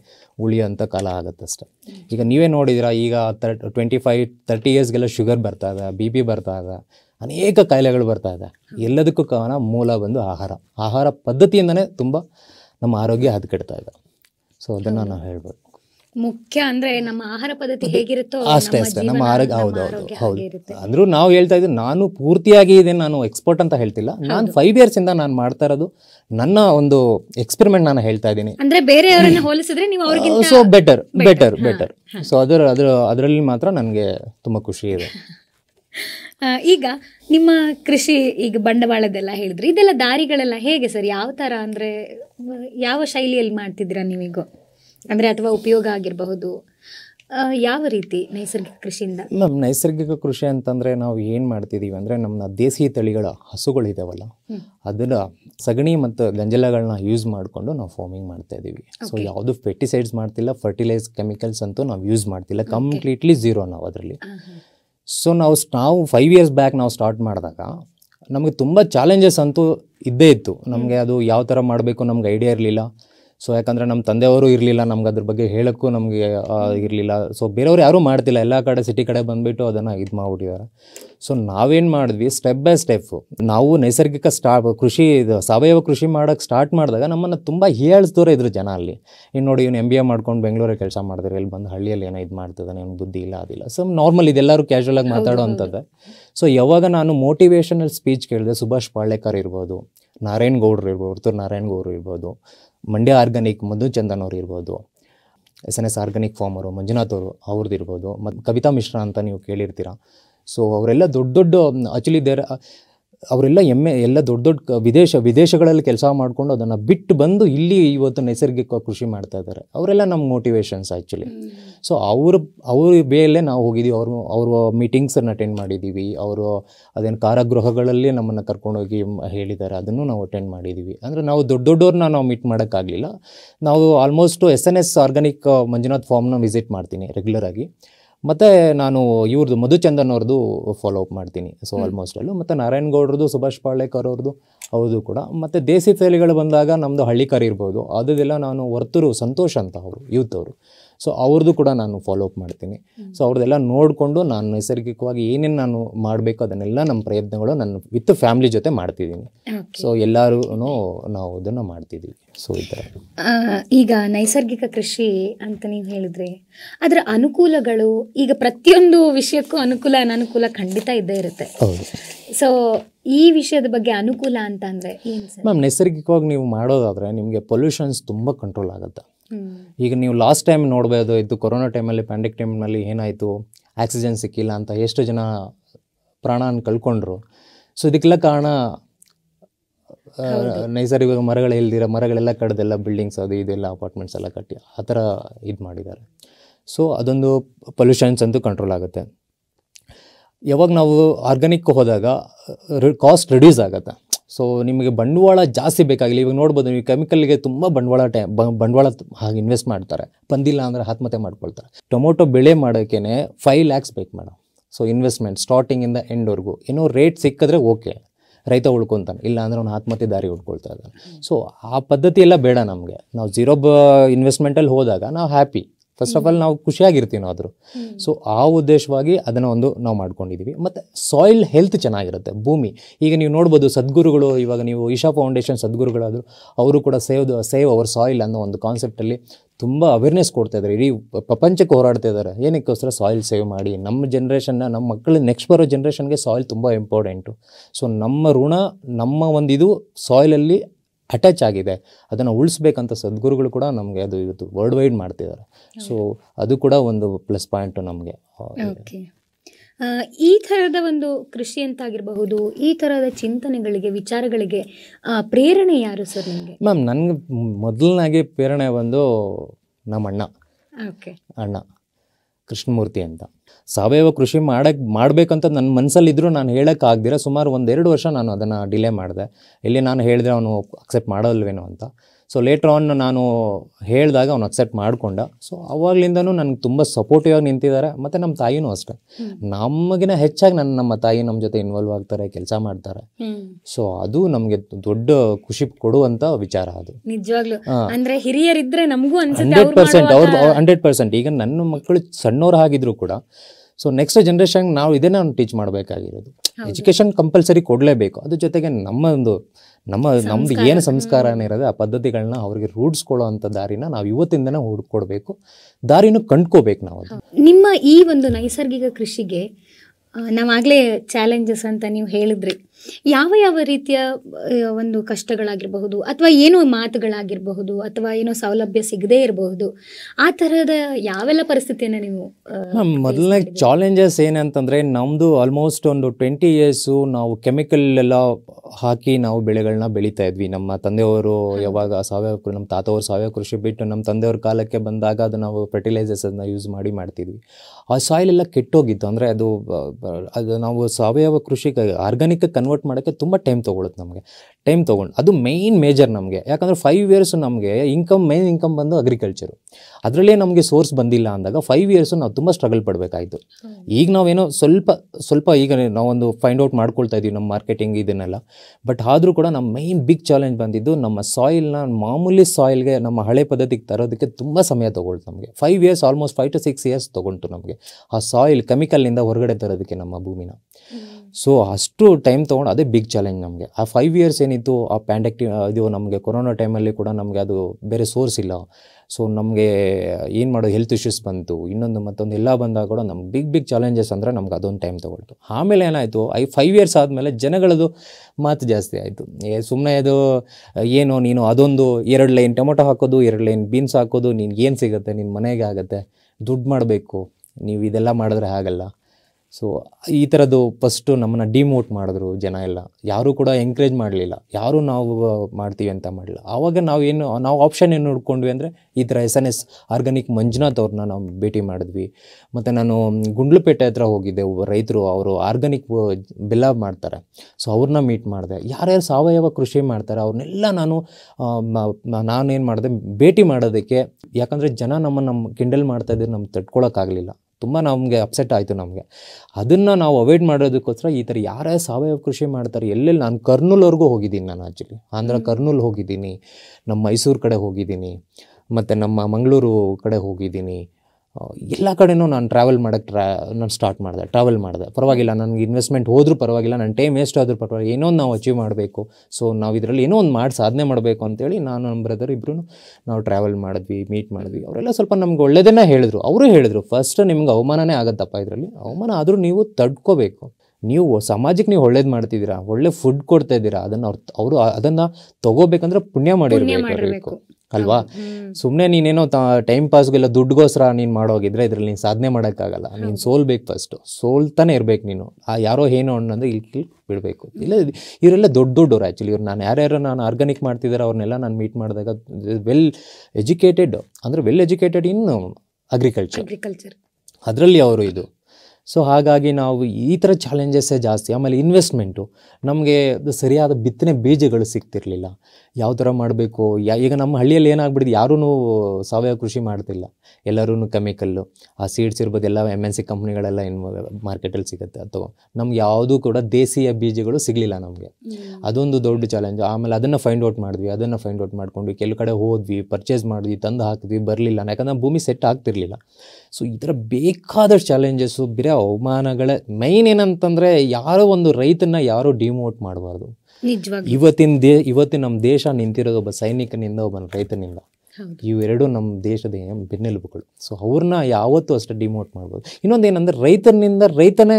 ಉಳಿಯೋಂಥ ಕಾಲ ಆಗುತ್ತಷ್ಟೆ ಈಗ ನೀವೇ ನೋಡಿದಿರಾ ಈಗ ತರ್ ಟ್ವೆಂಟಿ ಫೈವ್ ತರ್ಟಿ ಇಯರ್ಸ್ಗೆಲ್ಲ ಶುಗರ್ ಬರ್ತಾ ಇದೆ ಬಿ ಪಿ ಬರ್ತಾ ಇದೆ ಅನೇಕ ಕಾಯಿಲೆಗಳು ಬರ್ತಾ ಇದೆ ಎಲ್ಲದಕ್ಕೂ ಕಾರಣ ಮೂಲ ಬಂದು ಆಹಾರ ಆಹಾರ ಪದ್ಧತಿಯಿಂದನೇ ತುಂಬ ನಮ್ಮ ಆರೋಗ್ಯ ಹದಗೆಡ್ತಾ ಇದೆ ಸೊ ಅದನ್ನು ನಾವು ಹೇಳ್ಬೋದು ಮುಖ್ಯ ಅಂದ್ರೆ ನಮ್ಮ ಆಹಾರ ಪದ್ಧತಿ ಹೇಗಿರುತ್ತೋ ಅಷ್ಟೇ ಅಷ್ಟೇ ನಮ್ಮ ಆರೋಗ್ಯ ಹೌದು ಹೌದು ಹೌದು ಅಂದ್ರೂ ನಾವು ಹೇಳ್ತಾ ಇದ್ದೀವಿ ನಾನು ಪೂರ್ತಿಯಾಗಿ ಇದೆ ನಾನು ಎಕ್ಸ್ಪರ್ಟ್ ಅಂತ ಹೇಳ್ತಿಲ್ಲ ನಾನು ಫೈವ್ ಇಯರ್ಸ್ ಇಂದ ನಾನು ಮಾಡ್ತಾ ಇರೋದು ನನ್ನ ಒಂದು ಎಕ್ಸ್ಪೆರಿಮೆಂಟ್ ನಾನು ಹೇಳ್ತಾ ಇದ್ದೀನಿ ಅಂದ್ರೆ ಬೇರೆಯವರನ್ನ ಹೋಲಿಸಿದ್ರೆ ನೀವು ಅವ್ರಿಗಿಂತ so better better better so ಅದರ ಅದರ ಅದರಲ್ಲಿ ಮಾತ್ರ ನನಗೆ ತುಂಬಾ ಖುಷಿ ಇದೆ ಈಗ ನಿಮ್ಮ ಕೃಷಿ ಈಗ ಬಂಡವಾಳದೆಲ್ಲ ಹೇಳಿದ್ರಿ ಇದೆಲ್ಲ ದಾರಿಗಳೆಲ್ಲ ಹೇಗೆ ಸರ್ ಯಾವ ತರ ಅಂದ್ರೆ ಯಾವ ಶೈಲಿಯಲ್ಲಿ ಮಾಡ್ತಿದ್ದೀರಾ ನೀವೀಗ ಅಂದರೆ ಅಥವಾ ಉಪಯೋಗ ಆಗಿರಬಹುದು ಯಾವ ರೀತಿ ನೈಸರ್ಗಿಕ ಕೃಷಿಯಿಂದ ನಮ್ಮ ನೈಸರ್ಗಿಕ ಕೃಷಿ ಅಂತಂದರೆ ನಾವು ಏನು ಮಾಡ್ತಿದ್ದೀವಿ ಅಂದರೆ ನಮ್ಮ ದೇಸಿ ತಳಿಗಳ ಹಸುಗಳಿದಾವಲ್ಲ ಅದನ್ನು ಸಗಣಿ ಮತ್ತು ಗಂಜಲಗಳನ್ನ ಯೂಸ್ ಮಾಡಿಕೊಂಡು ನಾವು ಫಾರ್ಮಿಂಗ್ ಮಾಡ್ತಾ ಇದ್ದೀವಿ ಸೊ ಯಾವುದು ಫೆಟಿಸೈಡ್ಸ್ ಮಾಡ್ತಿಲ್ಲ ಫರ್ಟಿಲೈಸ್ ಕೆಮಿಕಲ್ಸ್ ಅಂತೂ ನಾವು ಯೂಸ್ ಮಾಡ್ತಿಲ್ಲ ಕಂಪ್ಲೀಟ್ಲಿ ಝೀರೋ ನಾವು ಅದರಲ್ಲಿ ಸೊ ನಾವು ನಾವು ಫೈವ್ ಇಯರ್ಸ್ ಬ್ಯಾಕ್ ನಾವು ಸ್ಟಾರ್ಟ್ ಮಾಡಿದಾಗ ನಮಗೆ ತುಂಬ ಚಾಲೆಂಜಸ್ ಅಂತೂ ಇದ್ದೇ ಇತ್ತು ನಮಗೆ ಅದು ಯಾವ ಥರ ಮಾಡಬೇಕು ನಮ್ಗೆ ಐಡಿಯಾ ಇರಲಿಲ್ಲ ಸೊ ಯಾಕಂದರೆ ನಮ್ಮ ತಂದೆಯವರು ಇರಲಿಲ್ಲ ನಮ್ಗೆ ಅದ್ರ ಬಗ್ಗೆ ಹೇಳೋಕ್ಕೂ ನಮಗೆ ಇರಲಿಲ್ಲ ಸೊ ಬೇರೆಯವ್ರು ಯಾರೂ ಮಾಡ್ತಿಲ್ಲ ಎಲ್ಲ ಕಡೆ ಸಿಟಿ ಕಡೆ ಬಂದುಬಿಟ್ಟು ಅದನ್ನು ಇದು ಮಾಡಿಬಿಟ್ಟಿದ್ದಾರೆ ಸೊ ನಾವೇನು ಮಾಡಿದ್ವಿ ಸ್ಟೆಪ್ ಬೈ ಸ್ಟೆಪ್ಪು ನಾವು ನೈಸರ್ಗಿಕ ಸ್ಟಾ ಕೃಷಿ ಇದು ಸಾವಯವ ಕೃಷಿ ಮಾಡೋಕ್ಕೆ ಸ್ಟಾರ್ಟ್ ಮಾಡಿದಾಗ ನಮ್ಮನ್ನು ತುಂಬ ಹೀಯಾಳಿಸ್ದೋರೆ ಇದ್ರು ಜನ ಅಲ್ಲಿ ಇನ್ನು ನೋಡಿ ಇವನು ಎಮ್ ಬಿ ಎ ಮಾಡ್ಕೊಂಡು ಬೆಂಗಳೂರಲ್ಲಿ ಕೆಲಸ ಮಾಡಿದ್ರೆ ಇಲ್ಲಿ ಬಂದು ಹಳ್ಳಿಯಲ್ಲಿ ಏನೋ ಇದು ಮಾಡ್ತದೆ ನಿಮ್ಮ ಬುದ್ಧಿ ಇಲ್ಲ ಅದಿಲ್ಲ ಸೊ ನಾರ್ಮಲ್ ಇದೆಲ್ಲರೂ ಕ್ಯಾಶುವಲಾಗಿ ಮಾತಾಡೋ ಸೊ ಯಾವಾಗ ನಾನು ಮೋಟಿವೇಶನಲ್ ಸ್ಪೀಚ್ ಕೇಳಿದೆ ಸುಭಾಷ್ ಪಾಳೇಕರ್ ಇರ್ಬೋದು ನಾರಾಯಣ್ ಗೌಡ್ರು ಇರ್ಬೋದು ನಾರಾಯಣ್ ಗೌಡ್ರು ಇರ್ಬೋದು ಮಂಡ್ಯ ಆರ್ಗಾನಿಕ್ ಮಧುಚಂದನ್ ಅವ್ರು ಇರ್ಬೋದು S N S organic farmer Manjunath ಅವರು ಅವ್ರದ್ದು ಇರ್ಬೋದು ಮತ್ತು ಕವಿತಾ ಮಿಶ್ರಾ ಅಂತ ನೀವು ಕೇಳಿರ್ತೀರ ಸೊ ಅವರೆಲ್ಲ ದೊಡ್ಡ ದೊಡ್ಡ ಆ್ಯಕ್ಚುಲಿ ದೇರ್ ಅವರೆಲ್ಲ ಎಮ್ಮೆ ಎಲ್ಲ ದೊಡ್ಡ ದೊಡ್ಡ ವಿದೇಶ ವಿದೇಶಗಳಲ್ಲಿ ಕೆಲಸ ಮಾಡಿಕೊಂಡು ಅದನ್ನು ಬಿಟ್ಟು ಬಂದು ಇಲ್ಲಿ ಇವತ್ತು ನೈಸರ್ಗಿಕ ಕೃಷಿ ಮಾಡ್ತಾ ಇದ್ದಾರೆ ಅವರೆಲ್ಲ ನಮ್ಮ ಮೋಟಿವೇಶನ್ಸ್ ಆ್ಯಕ್ಚುಲಿ ಸೊ ಅವ್ರ ಅವ್ರ ಬೇಯಲ್ಲೇ ನಾವು ಹೋಗಿದ್ದೀವಿ ಅವರು ಅವರು ಮೀಟಿಂಗ್ಸನ್ನು ಅಟೆಂಡ್ ಮಾಡಿದ್ದೀವಿ ಅವರು ಅದೇನು ಕಾರಾಗೃಹಗಳಲ್ಲಿ ನಮ್ಮನ್ನು ಕರ್ಕೊಂಡೋಗಿ ಹೇಳಿದ್ದಾರೆ ಅದನ್ನು ನಾವು ಅಟೆಂಡ್ ಮಾಡಿದ್ದೀವಿ ಅಂದರೆ ನಾವು ದೊಡ್ಡ ದೊಡ್ಡವ್ರನ್ನ ನಾವು ಮೀಟ್ ಮಾಡೋಕ್ಕಾಗಲಿಲ್ಲ ನಾವು almost S N S organic Manjunath ಫಾರ್ಮ್ನ ವಿಸಿಟ್ ಮಾಡ್ತೀನಿ ರೆಗ್ಯುಲರಾಗಿ ಮತ್ತು ನಾನು ಇವ್ರದ್ದು ಮಧುಚಂದನ್ ಅವ್ರದ್ದು ಫಾಲೋ ಅಪ್ ಮಾಡ್ತೀನಿ ಸೊ ಆಲ್ಮೋಸ್ಟ್ ಅಲ್ಲೂ ಮತ್ತು ನಾರಾಯಣ್ ಗೌಡ್ರದ್ದು ಸುಭಾಷ್ ಪಾಳೇಕರ್ ಅವ್ರದ್ದು ಅವ್ರದ್ದು ಕೂಡ ಮತ್ತು ದೇಸಿ ತೈಲಿಗಳು ಬಂದಾಗ ನಮ್ಮದು ಹಳ್ಳಿಕರ್ ಇರ್ಬೋದು ಅದೆಲ್ಲ ನಾನು ವರ್ತರು ಸಂತೋಷ್ ಅಂತ ಅವರು ಯೂತ್ ಅವರು ಸೊ ಅವ್ರದ್ದು ಕೂಡ ನಾನು ಫಾಲೋ ಅಪ್ ಮಾಡ್ತೀನಿ ಸೊ ಅವ್ರದ್ದೆಲ್ಲ ನೋಡಿಕೊಂಡು ನಾನು ನೈಸರ್ಗಿಕವಾಗಿ ಏನೇನು ನಾನು ಮಾಡಬೇಕು ಅದನ್ನೆಲ್ಲ ನಮ್ಮ ಪ್ರಯತ್ನಗಳು ನಾನು ವಿತ್ ಫ್ಯಾಮಿಲಿ ಜೊತೆ ಮಾಡ್ತಿದ್ದೀನಿ ಸೊ ಎಲ್ಲರೂ ನಾವು ಅದನ್ನು ಮಾಡ್ತಿದ್ದೀವಿ ಸೊ ಈ ಥರ ಈಗ ನೈಸರ್ಗಿಕ ಕೃಷಿ ಅಂತ ನೀವು ಹೇಳಿದ್ರೆ ಅದರ ಅನುಕೂಲಗಳು ಈಗ ಪ್ರತಿಯೊಂದು ವಿಷಯಕ್ಕೂ ಅನುಕೂಲ ಅನನುಕೂಲ ಖಂಡಿತ ಇದ್ದೇ ಇರುತ್ತೆ ಸೊ ಈ ವಿಷಯದ ಬಗ್ಗೆ ಅನುಕೂಲ ಅಂತ ಅಂದರೆ ಮ್ಯಾಮ್ ನೈಸರ್ಗಿಕವಾಗಿ ನೀವು ಮಾಡೋದಾದ್ರೆ ನಿಮಗೆ ಪೊಲ್ಯೂಷನ್ಸ್ ತುಂಬ ಕಂಟ್ರೋಲ್ ಆಗುತ್ತೆ ಈಗ ನೀವು ಲಾಸ್ಟ್ ಟೈಮ್ ನೋಡ್ಬೋದು ಇದು ಕೊರೋನಾ ಟೈಮಲ್ಲಿ ಪ್ಯಾಂಡಿಕ್ ಟೈಮ್ನಲ್ಲಿ ಏನಾಯಿತು ಆಕ್ಸಿಜನ್ ಸಿಕ್ಕಿಲ್ಲ ಅಂತ ಎಷ್ಟು ಜನ ಪ್ರಾಣನ ಕಳ್ಕೊಂಡ್ರು ಸೊ ಇದಕ್ಕೆಲ್ಲ ಕಾರಣ ನೈಸರ್ಗಿಕ ಮರಗಳು ಇಲ್ದಿರೋ ಮರಗಳೆಲ್ಲ ಕಡ್ದೆಲ್ಲ ಬಿಲ್ಡಿಂಗ್ಸ್ ಅದು ಇದೆಲ್ಲ ಅಪಾರ್ಟ್ಮೆಂಟ್ಸ್ ಎಲ್ಲ ಕಟ್ಟಿ ಆ ಥರ ಇದು ಮಾಡಿದ್ದಾರೆ ಸೊ ಅದೊಂದು ಪೊಲ್ಯೂಷನ್ಸ್ ಅಂತೂ ಕಂಟ್ರೋಲ್ ಆಗುತ್ತೆ ಯಾವಾಗ ನಾವು ಆರ್ಗ್ಯಾನಿಕ್ ಹೋದಾಗ ಕಾಸ್ಟ್ ರಿಡ್ಯೂಸ್ ಆಗುತ್ತೆ ಸೊ ನಿಮಗೆ ಬಂಡವಾಳ ಜಾಸ್ತಿ ಬೇಕಾಗಿಲ್ಲ ಇವಾಗ ನೋಡ್ಬೋದು ನೀವು ಕೆಮಿಕಲ್ಗೆ ತುಂಬ ಬಂಡವಾಳ ಟೈಮ್ ಬಂಡವಾಳ ಹಾಗೆ ಇನ್ವೆಸ್ಟ್ ಮಾಡ್ತಾರೆ ಬಂದಿಲ್ಲ ಅಂದರೆ ಆತ್ಮಹತ್ಯೆ ಮಾಡ್ಕೊಳ್ತಾರೆ ಟೊಮೊಟೊ ಬೆಳೆ ಮಾಡೋಕ್ಕೇ ಫೈವ್ ಲ್ಯಾಕ್ಸ್ ಬೇಕು ಮೇಡಮ್ ಸೊ ಇನ್ವೆಸ್ಟ್ಮೆಂಟ್ ಸ್ಟಾರ್ಟಿಂಗಿಂದ ಎಂಡ್ವರೆಗೂ ಏನೋ ರೇಟ್ ಸಿಕ್ಕಿದ್ರೆ ಓಕೆ ರೈತ ಉಳ್ಕೊತಾನೆ ಇಲ್ಲ ಅಂದರೆ ಅವ್ನು ಆತ್ಮಹತ್ಯೆ ದಾರಿ ಉಳ್ಕೊಳ್ತಾ ಇದ್ದಾನೆ ಸೊ ಆ ಪದ್ಧತಿ ಎಲ್ಲ ಬೇಡ ನಮಗೆ ನಾವು ಜೀರೋ ಬ ಇನ್ವೆಸ್ಟ್ಮೆಂಟಲ್ಲಿ ಹೋದಾಗ ನಾವು ಹ್ಯಾಪಿ ಫಸ್ಟ್ ಆಫ್ ಆಲ್ ನಾವು ಖುಷಿಯಾಗಿರ್ತೀವಿ ಆದರೂ ಸೊ ಆ ಉದ್ದೇಶವಾಗಿ ಅದನ್ನು ಒಂದು ನಾವು ಮಾಡ್ಕೊಂಡಿದ್ದೀವಿ ಮತ್ತು ಸಾಯಿಲ್ ಹೆಲ್ತ್ ಚೆನ್ನಾಗಿರುತ್ತೆ ಭೂಮಿ ಈಗ ನೀವು ನೋಡ್ಬೋದು ಸದ್ಗುರುಗಳು ಇವಾಗ ನೀವು ಇಶಾ ಫೌಂಡೇಶನ್ ಸದ್ಗುರುಗಳಾದರೂ ಅವರು ಕೂಡ ಸೇವ್ ಸೇವ್ ಅವರ್ ಸಾಯಿಲ್ ಅನ್ನೋ ಒಂದು ಕಾನ್ಸೆಪ್ಟಲ್ಲಿ ತುಂಬ ಅವೇರ್ನೆಸ್ ಕೊಡ್ತಾ ಇದ್ದಾರೆ ಇಡೀ ಪ್ರಪಂಚಕ್ಕೆ ಹೋರಾಡ್ತಾ ಇದ್ದಾರೆ ಏನಕ್ಕೋಸ್ಕರ ಸಾಯಿಲ್ ಸೇವ್ ಮಾಡಿ ನಮ್ಮ ಜನ್ರೇಷನ್ನ ನಮ್ಮ ಮಕ್ಕಳು ನೆಕ್ಸ್ಟ್ ಬರೋ ಜನ್ರೇಷನ್ಗೆ ಸಾಯಿಲ್ ತುಂಬ ಇಂಪಾರ್ಟೆಂಟು ಸೊ ನಮ್ಮ ಋಣ ನಮ್ಮ ಒಂದು ಇದು ಸಾಯಿಲಲ್ಲಿ ಅಟ್ಯಾಚ್ ಆಗಿದೆ ಅದನ್ನು ಉಳಿಸ್ಬೇಕಂತ ಸದ್ಗುರುಗಳು ಕೂಡ ನಮಗೆ ಅದು ಇವತ್ತು ವರ್ಲ್ಡ್ ವೈಡ್ ಮಾಡ್ತಿದ್ದಾರೆ ಸೊ ಅದು ಕೂಡ ಒಂದು ಪ್ಲಸ್ ಪಾಯಿಂಟು ನಮಗೆ ಈ ಥರದ ಒಂದು ಕೃಷಿ ಅಂತ ಆಗಿರಬಹುದು ಈ ಥರದ ಚಿಂತನೆಗಳಿಗೆ ವಿಚಾರಗಳಿಗೆ ಪ್ರೇರಣೆ ಯಾರು ಸರ್ ನಿಮಗೆ ಮ್ಯಾಮ್ ನನಗೆ ಮೊದಲನಾಗಿ ಪ್ರೇರಣೆ ಬಂದು ನಮ್ಮ ಅಣ್ಣ ಅಣ್ಣ ಕೃಷ್ಣಮೂರ್ತಿ ಅಂತ ಸಾವಯವ ಕೃಷಿ ಮಾಡಕ್ಕೆ ಮಾಡಬೇಕಂತ ನನ್ನ ಮನಸ್ಸಲ್ಲಿದ್ದರೂ ನಾನು ಹೇಳೋಕ್ಕಾಗ್ದಿರ ಸುಮಾರು ಒಂದೆರಡು ವರ್ಷ ನಾನು ಅದನ್ನು ಡಿಲೇ ಮಾಡಿದೆ ಇಲ್ಲಿ ನಾನು ಹೇಳಿದ್ರೆ ಅವನು ಅಕ್ಸೆಪ್ಟ್ ಮಾಡೋಲ್ವೇನೋ ಅಂತ ಸೊ ಲೇಟರ್ ಆನ್ ನಾನು ಹೇಳಿದಾಗ ಅವ್ನು ಅಕ್ಸೆಪ್ಟ್ ಮಾಡಿಕೊಂಡ ಸೊ ಅವಾಗ್ಲಿಂದನೂ ನನಗೆ ತುಂಬ ಸಪೋರ್ಟಿವ್ ಆಗಿ ನಿಂತಿದ್ದಾರೆ ಮತ್ತು ನಮ್ಮ ತಾಯಿನೂ ಅಷ್ಟೆ ನಮಗಿನ ಹೆಚ್ಚಾಗಿ ನನ್ನ ನಮ್ಮ ತಾಯಿ ನಮ್ಮ ಜೊತೆ ಇನ್ವಾಲ್ವ್ ಆಗ್ತಾರೆ ಕೆಲಸ ಮಾಡ್ತಾರೆ ಸೊ ಅದು ನಮಗೆ ದೊಡ್ಡ ಖುಷಿ ಕೊಡುವಂತ ವಿಚಾರ ಅದು ನಿಜವಾಗ್ಲೂ ಅಂದ್ರೆ ಹಿರಿಯರಿದ್ರೆ ನಮಗೂ ಹಂಡ್ರೆಡ್ ಪರ್ಸೆಂಟ್ ಅವ್ರ ಹಂಡ್ರೆಡ್ ಪರ್ಸೆಂಟ್ ಈಗ ನನ್ನ ಮಕ್ಕಳು ಸಣ್ಣವ್ರು ಆಗಿದ್ರು ಕೂಡ ಸೊ ನೆಕ್ಸ್ಟ್ ಜನ್ರೇಷನ್ ನಾವು ಇದನ್ನೇ ಟೀಚ್ ಮಾಡಬೇಕಾಗಿರೋದು ಎಜುಕೇಷನ್ ಕಂಪಲ್ಸರಿ ಕೊಡಲೇಬೇಕು ಅದ್ರ ಜೊತೆಗೆ ನಮ್ಮ ಒಂದು ನಮ್ಮ ನಮ್ದು ಏನು ಸಂಸ್ಕಾರನೇ ಇರೋದು ಆ ಪದ್ಧತಿಗಳನ್ನ ಅವ್ರಿಗೆ ರೂಢಿಸ್ಕೊಳ್ಳೋ ಅಂತ ದಾರಿನ ನಾವು ಇವತ್ತಿಂದನೇ ಹುಡ್ಕೊಡ್ಬೇಕು ದಾರಿನೂ ಕಂಡ್ಕೋಬೇಕು ನಾವು ನಿಮ್ಮ ಈ ಒಂದು ನೈಸರ್ಗಿಕ ಕೃಷಿಗೆ ನಾವಾಗಲೇ ಚಾಲೆಂಜಸ್ ಅಂತ ನೀವು ಹೇಳಿದ್ರಿ ಯಾವ ಯಾವ ರೀತಿಯ ಒಂದು ಕಷ್ಟಗಳಾಗಿರಬಹುದು ಅಥವಾ ಏನೋ ಮಾತುಗಳಾಗಿರಬಹುದು ಅಥವಾ ಏನೋ ಸೌಲಭ್ಯ ಸಿಗದೇ ಇರಬಹುದು ಆ ತರಹದ ಯಾವೆಲ್ಲ ಪರಿಸ್ಥಿತಿಯನ್ನು ನೀವು ಮೊದಲನೇ ಚಾಲೆಂಜಸ್ ಏನಂತಂದ್ರೆ ನಮ್ದು ಆಲ್ಮೋಸ್ಟ್ ಒಂದು ಟ್ವೆಂಟಿ ಇಯರ್ಸ್ ನಾವು ಕೆಮಿಕಲ್ ಎಲ್ಲ ಹಾಕಿ ನಾವು ಬೆಳೆಗಳನ್ನ ಬೆಳೀತಾ ಇದ್ವಿ ನಮ್ಮ ತಂದೆಯವರು ಯಾವಾಗ ಸಾವಯವ ನಮ್ಮ ತಾತವರು ಸಾವಯವ ಕೃಷಿ ಬಿಟ್ಟು ನಮ್ಮ ತಂದೆಯವ್ರ ಕಾಲಕ್ಕೆ ಬಂದಾಗ ಅದು ನಾವು ಅದನ್ನ ಯೂಸ್ ಮಾಡಿ ಮಾಡ್ತಿದ್ವಿ ಆ ಸಾಯಿಲ್ ಎಲ್ಲ ಕೆಟ್ಟೋಗಿತ್ತು ಅಂದ್ರೆ ಅದು ಅದು ನಾವು ಸಾವಯವ ಕೃಷಿ ಆರ್ಗಾನಿಕ್ ಕನ್ವರ್ಟ್ ಮಾಡೋಕ್ಕೆ ತುಂಬ ಟೈಮ್ ತೊಗೊಳುತ್ತೆ ನಮಗೆ ಟೈಮ್ ತೊಗೊಂಡು ಅದು ಮೇಯ್ನ್ ಮೇಜರ್ ನಮಗೆ ಯಾಕಂದರೆ ಫೈವ್ ಇಯರ್ಸ್ ನಮಗೆ ಇನ್ಕಮ್ ಮೇನ್ ಇನ್ಕಮ್ ಬಂದು ಅಗ್ರಿಕಲ್ಚರು ಅದರಲ್ಲೇ ನಮಗೆ ಸೋರ್ಸ್ ಬಂದಿಲ್ಲ ಅಂದಾಗ ಫೈವ್ ಇಯರ್ಸು ನಾವು ತುಂಬ ಸ್ಟ್ರಗಲ್ ಪಡಬೇಕಾಯಿತು ಈಗ ನಾವೇನೋ ಸ್ವಲ್ಪ ಸ್ವಲ್ಪ ಈಗ ನಾವೊಂದು ಫೈಂಡ್ ಔಟ್ ಮಾಡ್ಕೊಳ್ತಾ ಇದ್ದೀವಿ ನಮ್ಮ ಮಾರ್ಕೆಟಿಂಗ್ ಇದನ್ನೆಲ್ಲ ಬಟ್ ಆದರೂ ಕೂಡ ನಮ್ಮ ಮೇಯ್ನ್ ಬಿಗ್ ಚಾಲೆಂಜ್ ಬಂದಿದ್ದು ನಮ್ಮ ಸಾಯಿಲ್ನ ಮಾಮೂಲಿ ಸಾಯಿಲ್ಗೆ ನಮ್ಮ ಹಳೆ ಪದ್ಧತಿಗೆ ತರೋದಕ್ಕೆ ತುಂಬ ಸಮಯ ತೊಗೊಳ್ತು ನಮಗೆ five years almost five to six years ತೊಗೊಳ್ತು ನಮಗೆ ಆ ಸಾಯಿಲ್ ಕೆಮಿಕಲ್ನಿಂದ ಹೊರಗಡೆ ತರೋದಕ್ಕೆ ನಮ್ಮ ಭೂಮಿನ ಸೊ ಅಷ್ಟು ಟೈಮ್ ತೊಗೊಂಡು ಅದೇ ಬಿಗ್ ಚಾಲೆಂಜ್ ನಮಗೆ ಆ ಫೈವ್ ಇಯರ್ಸ್ ಏನು ಏನಿತ್ತು ಆ ಪ್ಯಾಂಡಕ್ಟಿ ಇದು ನಮಗೆ ಕೊರೋನಾ ಟೈಮಲ್ಲಿ ಕೂಡ ನಮಗೆ ಅದು ಬೇರೆ ಸೋರ್ಸ್ ಇಲ್ಲ ಸೊ ನಮಗೆ ಏನು ಮಾಡೋ ಹೆಲ್ತ್ ಇಶ್ಯೂಸ್ ಬಂತು ಇನ್ನೊಂದು ಮತ್ತೊಂದು ಎಲ್ಲ ಬಂದಾಗ ಕೂಡ ನಮ್ಗೆ ಬಿಗ್ ಬಿಗ್ ಚಾಲೆಂಜಸ್ ಅಂದರೆ ನಮ್ಗೆ ಅದೊಂದು ಟೈಮ್ ತೊಗೊಳ್ತು ಆಮೇಲೆ ಏನಾಯಿತು ಐ ಫೈವ್ ಇಯರ್ಸ್ ಆದಮೇಲೆ ಜನಗಳದು ಮಾತು ಜಾಸ್ತಿ ಆಯಿತು ಏ ಸುಮ್ಮನೆ ಅದು ಏನು ನೀನು ಅದೊಂದು ಎರಡು ಲೈನ್ ಟೊಮೊಟೊ ಹಾಕೋದು ಎರಡು ಲೈನ್ ಬೀನ್ಸ್ ಹಾಕೋದು ನಿನ್ಗೆ ಏನು ಸಿಗುತ್ತೆ ನಿನ್ನ ಮನೆಗೆ ಆಗುತ್ತೆ ದುಡ್ಡು ಮಾಡಬೇಕು ನೀವು ಇದೆಲ್ಲ ಮಾಡಿದ್ರೆ ಆಗಲ್ಲ ಸೊ ಈ ಥರದ್ದು ಫಸ್ಟು ನಮ್ಮನ್ನು ಡಿಮೋಟ್ ಮಾಡಿದ್ರು ಜನ ಎಲ್ಲ ಯಾರೂ ಕೂಡ ಎಂಕರೇಜ್ ಮಾಡಲಿಲ್ಲ ಯಾರೂ ನಾವು ಮಾಡ್ತೀವಿ ಅಂತ ಮಾಡಲಿಲ್ಲ ಆವಾಗ ನಾವು ಏನು ನಾವು ಆಪ್ಷನ್ ಏನು ನೋಡ್ಕೊಂಡ್ವಿ ಅಂದರೆ ಈ ಥರ S N S organic Manjunath ಅವ್ರನ್ನ ನಾವು ಭೇಟಿ ಮಾಡಿದ್ವಿ ಮತ್ತು ನಾನು ಗುಂಡ್ಲುಪೇಟೆ ಹತ್ರ ಹೋಗಿದ್ದೆ ಒಬ್ಬ ರೈತರು ಅವರು ಆರ್ಗಾನಿಕ್ ಬೆಲ್ಲ ಮಾಡ್ತಾರೆ ಸೊ ಅವ್ರನ್ನ ಮೀಟ್ ಮಾಡಿದೆ ಯಾರ್ಯಾರು ಸಾವಯವ ಕೃಷಿ ಮಾಡ್ತಾರೆ ಅವ್ರನ್ನೆಲ್ಲ ನಾನು ನಾನೇನು ಮಾಡಿದೆ ಭೇಟಿ ಮಾಡೋದಕ್ಕೆ ಯಾಕಂದರೆ ಜನ ನಮ್ಮನ್ನು ನಮ್ಮ ಕಿಂಡಲ್ ಮಾಡ್ತಾಯಿದ್ರೆ ನಮ್ಗೆ ತಡ್ಕೊಳೋಕ್ಕಾಗಲಿಲ್ಲ ತುಂಬ ನಮಗೆ ಅಪ್ಸೆಟ್ ಆಯಿತು ನಮಗೆ ಅದನ್ನು ನಾವು ಅವಾಯ್ಡ್ ಮಾಡೋದಕ್ಕೋಸ್ಕರ ಈ ಥರ ಯಾರ್ಯಾರು ಸಾವಯವ ಕೃಷಿ ಮಾಡ್ತಾರೆ ಎಲ್ಲೆಲ್ಲಿ ನಾನು ಕರ್ನೂಲ್ವರೆಗೂ ಹೋಗಿದ್ದೀನಿ ನಾನು ಆ್ಯಕ್ಚುಲಿ ಆಂಧ್ರ ಕರ್ನೂಲ್ ಹೋಗಿದ್ದೀನಿ ನಮ್ಮ ಮೈಸೂರು ಕಡೆ ಹೋಗಿದ್ದೀನಿ ಮತ್ತು ನಮ್ಮ ಮಂಗಳೂರು ಕಡೆ ಹೋಗಿದ್ದೀನಿ ಎಲ್ಲ ಕಡೆನೂ ನಾನು ಟ್ರಾವೆಲ್ ಮಾಡೋಕ್ಕೆ ಟ್ರಾ ನಾನು ಸ್ಟಾರ್ಟ್ ಮಾಡಿದೆ ಟ್ರಾವೆಲ್ ಮಾಡಿದೆ ಪರವಾಗಿಲ್ಲ ನನಗೆ ಇನ್ವೆಸ್ಟ್ಮೆಂಟ್ ಹೋದರೂ ಪರವಾಗಿಲ್ಲ ನನ್ನ ಟೈಮ್ ವೇಸ್ಟ್ ಆದರೂ ಪರವಾಗಿಲ್ಲ ಏನೋ ಒಂದು ನಾವು ಅಚೀವ್ ಮಾಡಬೇಕು ಸೊ ನಾವು ಇದರಲ್ಲಿ ಏನೋ ಒಂದು ಮಾಡಿ ಸಾಧನೆ ಮಾಡಬೇಕು ಅಂತೇಳಿ ನಾನು ನಮ್ಮ ಬ್ರದರ್ ಇಬ್ಬರೂ ನಾವು ಟ್ರಾವೆಲ್ ಮಾಡಿದ್ವಿ ಮೀಟ್ ಮಾಡಿದ್ವಿ ಅವರೆಲ್ಲ ಸ್ವಲ್ಪ ನಮ್ಗೆ ಒಳ್ಳೆಯದನ್ನೇ ಹೇಳಿದ್ರು ಅವರು ಹೇಳಿದ್ರು ಫಸ್ಟ್ ನಿಮ್ಗೆ ಅವಮಾನನೇ ಆಗುತ್ತಪ್ಪ ಇದರಲ್ಲಿ ಅವಮಾನ ಆದರೂ ನೀವು ತಡ್ಕೋಬೇಕು ನೀವು ಸಮಾಜಕ್ಕೆ ನೀವು ಒಳ್ಳೇದು ಮಾಡ್ತಿದ್ದೀರಾ ಒಳ್ಳೆ ಫುಡ್ ಕೊಡ್ತಾ ಇದ್ದೀರಾ ಅದನ್ನು ಅವ್ರು ಅವರು ಅದನ್ನು ತಗೋಬೇಕಂದ್ರೆ ಪುಣ್ಯ ಮಾಡಿರಬೇಕು ಅಲ್ವಾ ಸುಮ್ಮನೆ ನೀನೇನೋ ಟೈಮ್ ಪಾಸ್ಗೆಲ್ಲ ದುಡ್ಡುಗೋಸ್ಕರ ನೀನು ಮಾಡೋಗಿದ್ರೆ ಇದ್ರಲ್ಲಿ ನೀನು ಸಾಧನೆ ಮಾಡೋಕ್ಕಾಗಲ್ಲ ನೀನು ಸೋಲ್ಬೇಕು ಫಸ್ಟು ಸೋಲ್ತಾನೆ ಇರಬೇಕು ನೀನು ಆ ಯಾರೋ ಏನೋ ಅನ್ನೋದು ಇಲ್ಲಿ ಬಿಡಬೇಕು ಇಲ್ಲ ಇವರೆಲ್ಲ ದೊಡ್ಡ ದೊಡ್ಡವ್ರು ಆ್ಯಕ್ಚುಲಿ ಇವ್ರು ನಾನು ಯಾರ್ಯಾರು ನಾನು ಆರ್ಗಾನಿಕ್ ಮಾಡ್ತಿದ್ದಾರೆ ಅವ್ರನ್ನೆಲ್ಲ ನಾನು ಮೀಟ್ ಮಾಡಿದಾಗ ವೆಲ್ ಎಜುಕೇಟೆಡ್ ಅಂದರೆ well educated in agriculture agriculture ಅದರಲ್ಲಿ ಅವರು ಇದು ಸೊ ಹಾಗಾಗಿ ನಾವು ಈ ಥರ ಚಾಲೆಂಜಸ್ಸೇ ಜಾಸ್ತಿ ಆಮೇಲೆ ಇನ್ವೆಸ್ಟ್ಮೆಂಟು ನಮಗೆ ಸರಿಯಾದ ಬಿತ್ತನೆ ಬೀಜಗಳು ಸಿಗ್ತಿರ್ಲಿಲ್ಲ ಯಾವ ಥರ ಮಾಡಬೇಕು ಯಾ ಈಗ ನಮ್ಮ ಹಳ್ಳಿಯಲ್ಲಿ ಏನಾಗ್ಬಿಡ್ದು ಯಾರೂ ಸಾವಯವ ಕೃಷಿ ಮಾಡ್ತಿಲ್ಲ ಎಲ್ಲರೂ ಕೆಮಿಕಲ್ಲು ಆ ಸೀಡ್ಸ್ ಇರ್ಬೋದು ಎಲ್ಲ ಎಮ್ ಎನ್ ಸಿ ಕಂಪ್ನಿಗಳೆಲ್ಲ ಏನು ಮಾರ್ಕೆಟಲ್ಲಿ ಸಿಗುತ್ತೆ ಅಥವಾ ನಮ್ಗೆ ಯಾವುದೂ ಕೂಡ ದೇಸಿಯ ಬೀಜಗಳು ಸಿಗಲಿಲ್ಲ ನಮಗೆ ಅದೊಂದು ದೊಡ್ಡ ಚಾಲೆಂಜ್ ಆಮೇಲೆ ಅದನ್ನು ಫೈಂಡ್ ಔಟ್ ಮಾಡಿದ್ವಿ ಅದನ್ನು ಫೈಂಡ್ ಔಟ್ ಮಾಡ್ಕೊಂಡು ಕೆಲವು ಕಡೆ ಹೋದ್ವಿ ಪರ್ಚೇಸ್ ಮಾಡಿದ್ವಿ ತಂದು ಹಾಕಿದ್ವಿ ಬರಲಿಲ್ಲ ಯಾಕಂದ್ರೆ ಭೂಮಿ ಸೆಟ್ ಆಗ್ತಿರ್ಲಿಲ್ಲ ಸೊ ಈ ಥರ ಬೇಕಾದಷ್ಟು ಚಾಲೆಂಜಸ್ಸು ಬೇರೆ ಅವಮಾನಗಳೇ ಮೈನ್ ಏನಂತಂದರೆ ಯಾರೋ ಒಂದು ರೈತನ ಯಾರೋ ಡಿಮೋಟ್ ಮಾಡಬಾರ್ದು ಇವತ್ತಿನ ದೇ ಇವತ್ತಿನ ನಮ್ಮ ದೇಶ ನಿಂತಿರೋದು ಒಬ್ಬ ಸೈನಿಕನಿಂದ ಒಬ್ಬ ರೈತನಿಂದ ಇವೆರಡು ನಮ್ಮ ದೇಶದ ಬೆನ್ನೆಲುಬುಗಳು ಸೊ ಅವ್ರನ್ನ ಯಾವತ್ತೂ ಅಷ್ಟೇ ಡಿಮೋಟ್ ಮಾಡ್ಬೋದು ಇನ್ನೊಂದು ಏನಂದ್ರೆ ರೈತನಿಂದ ರೈತನೇ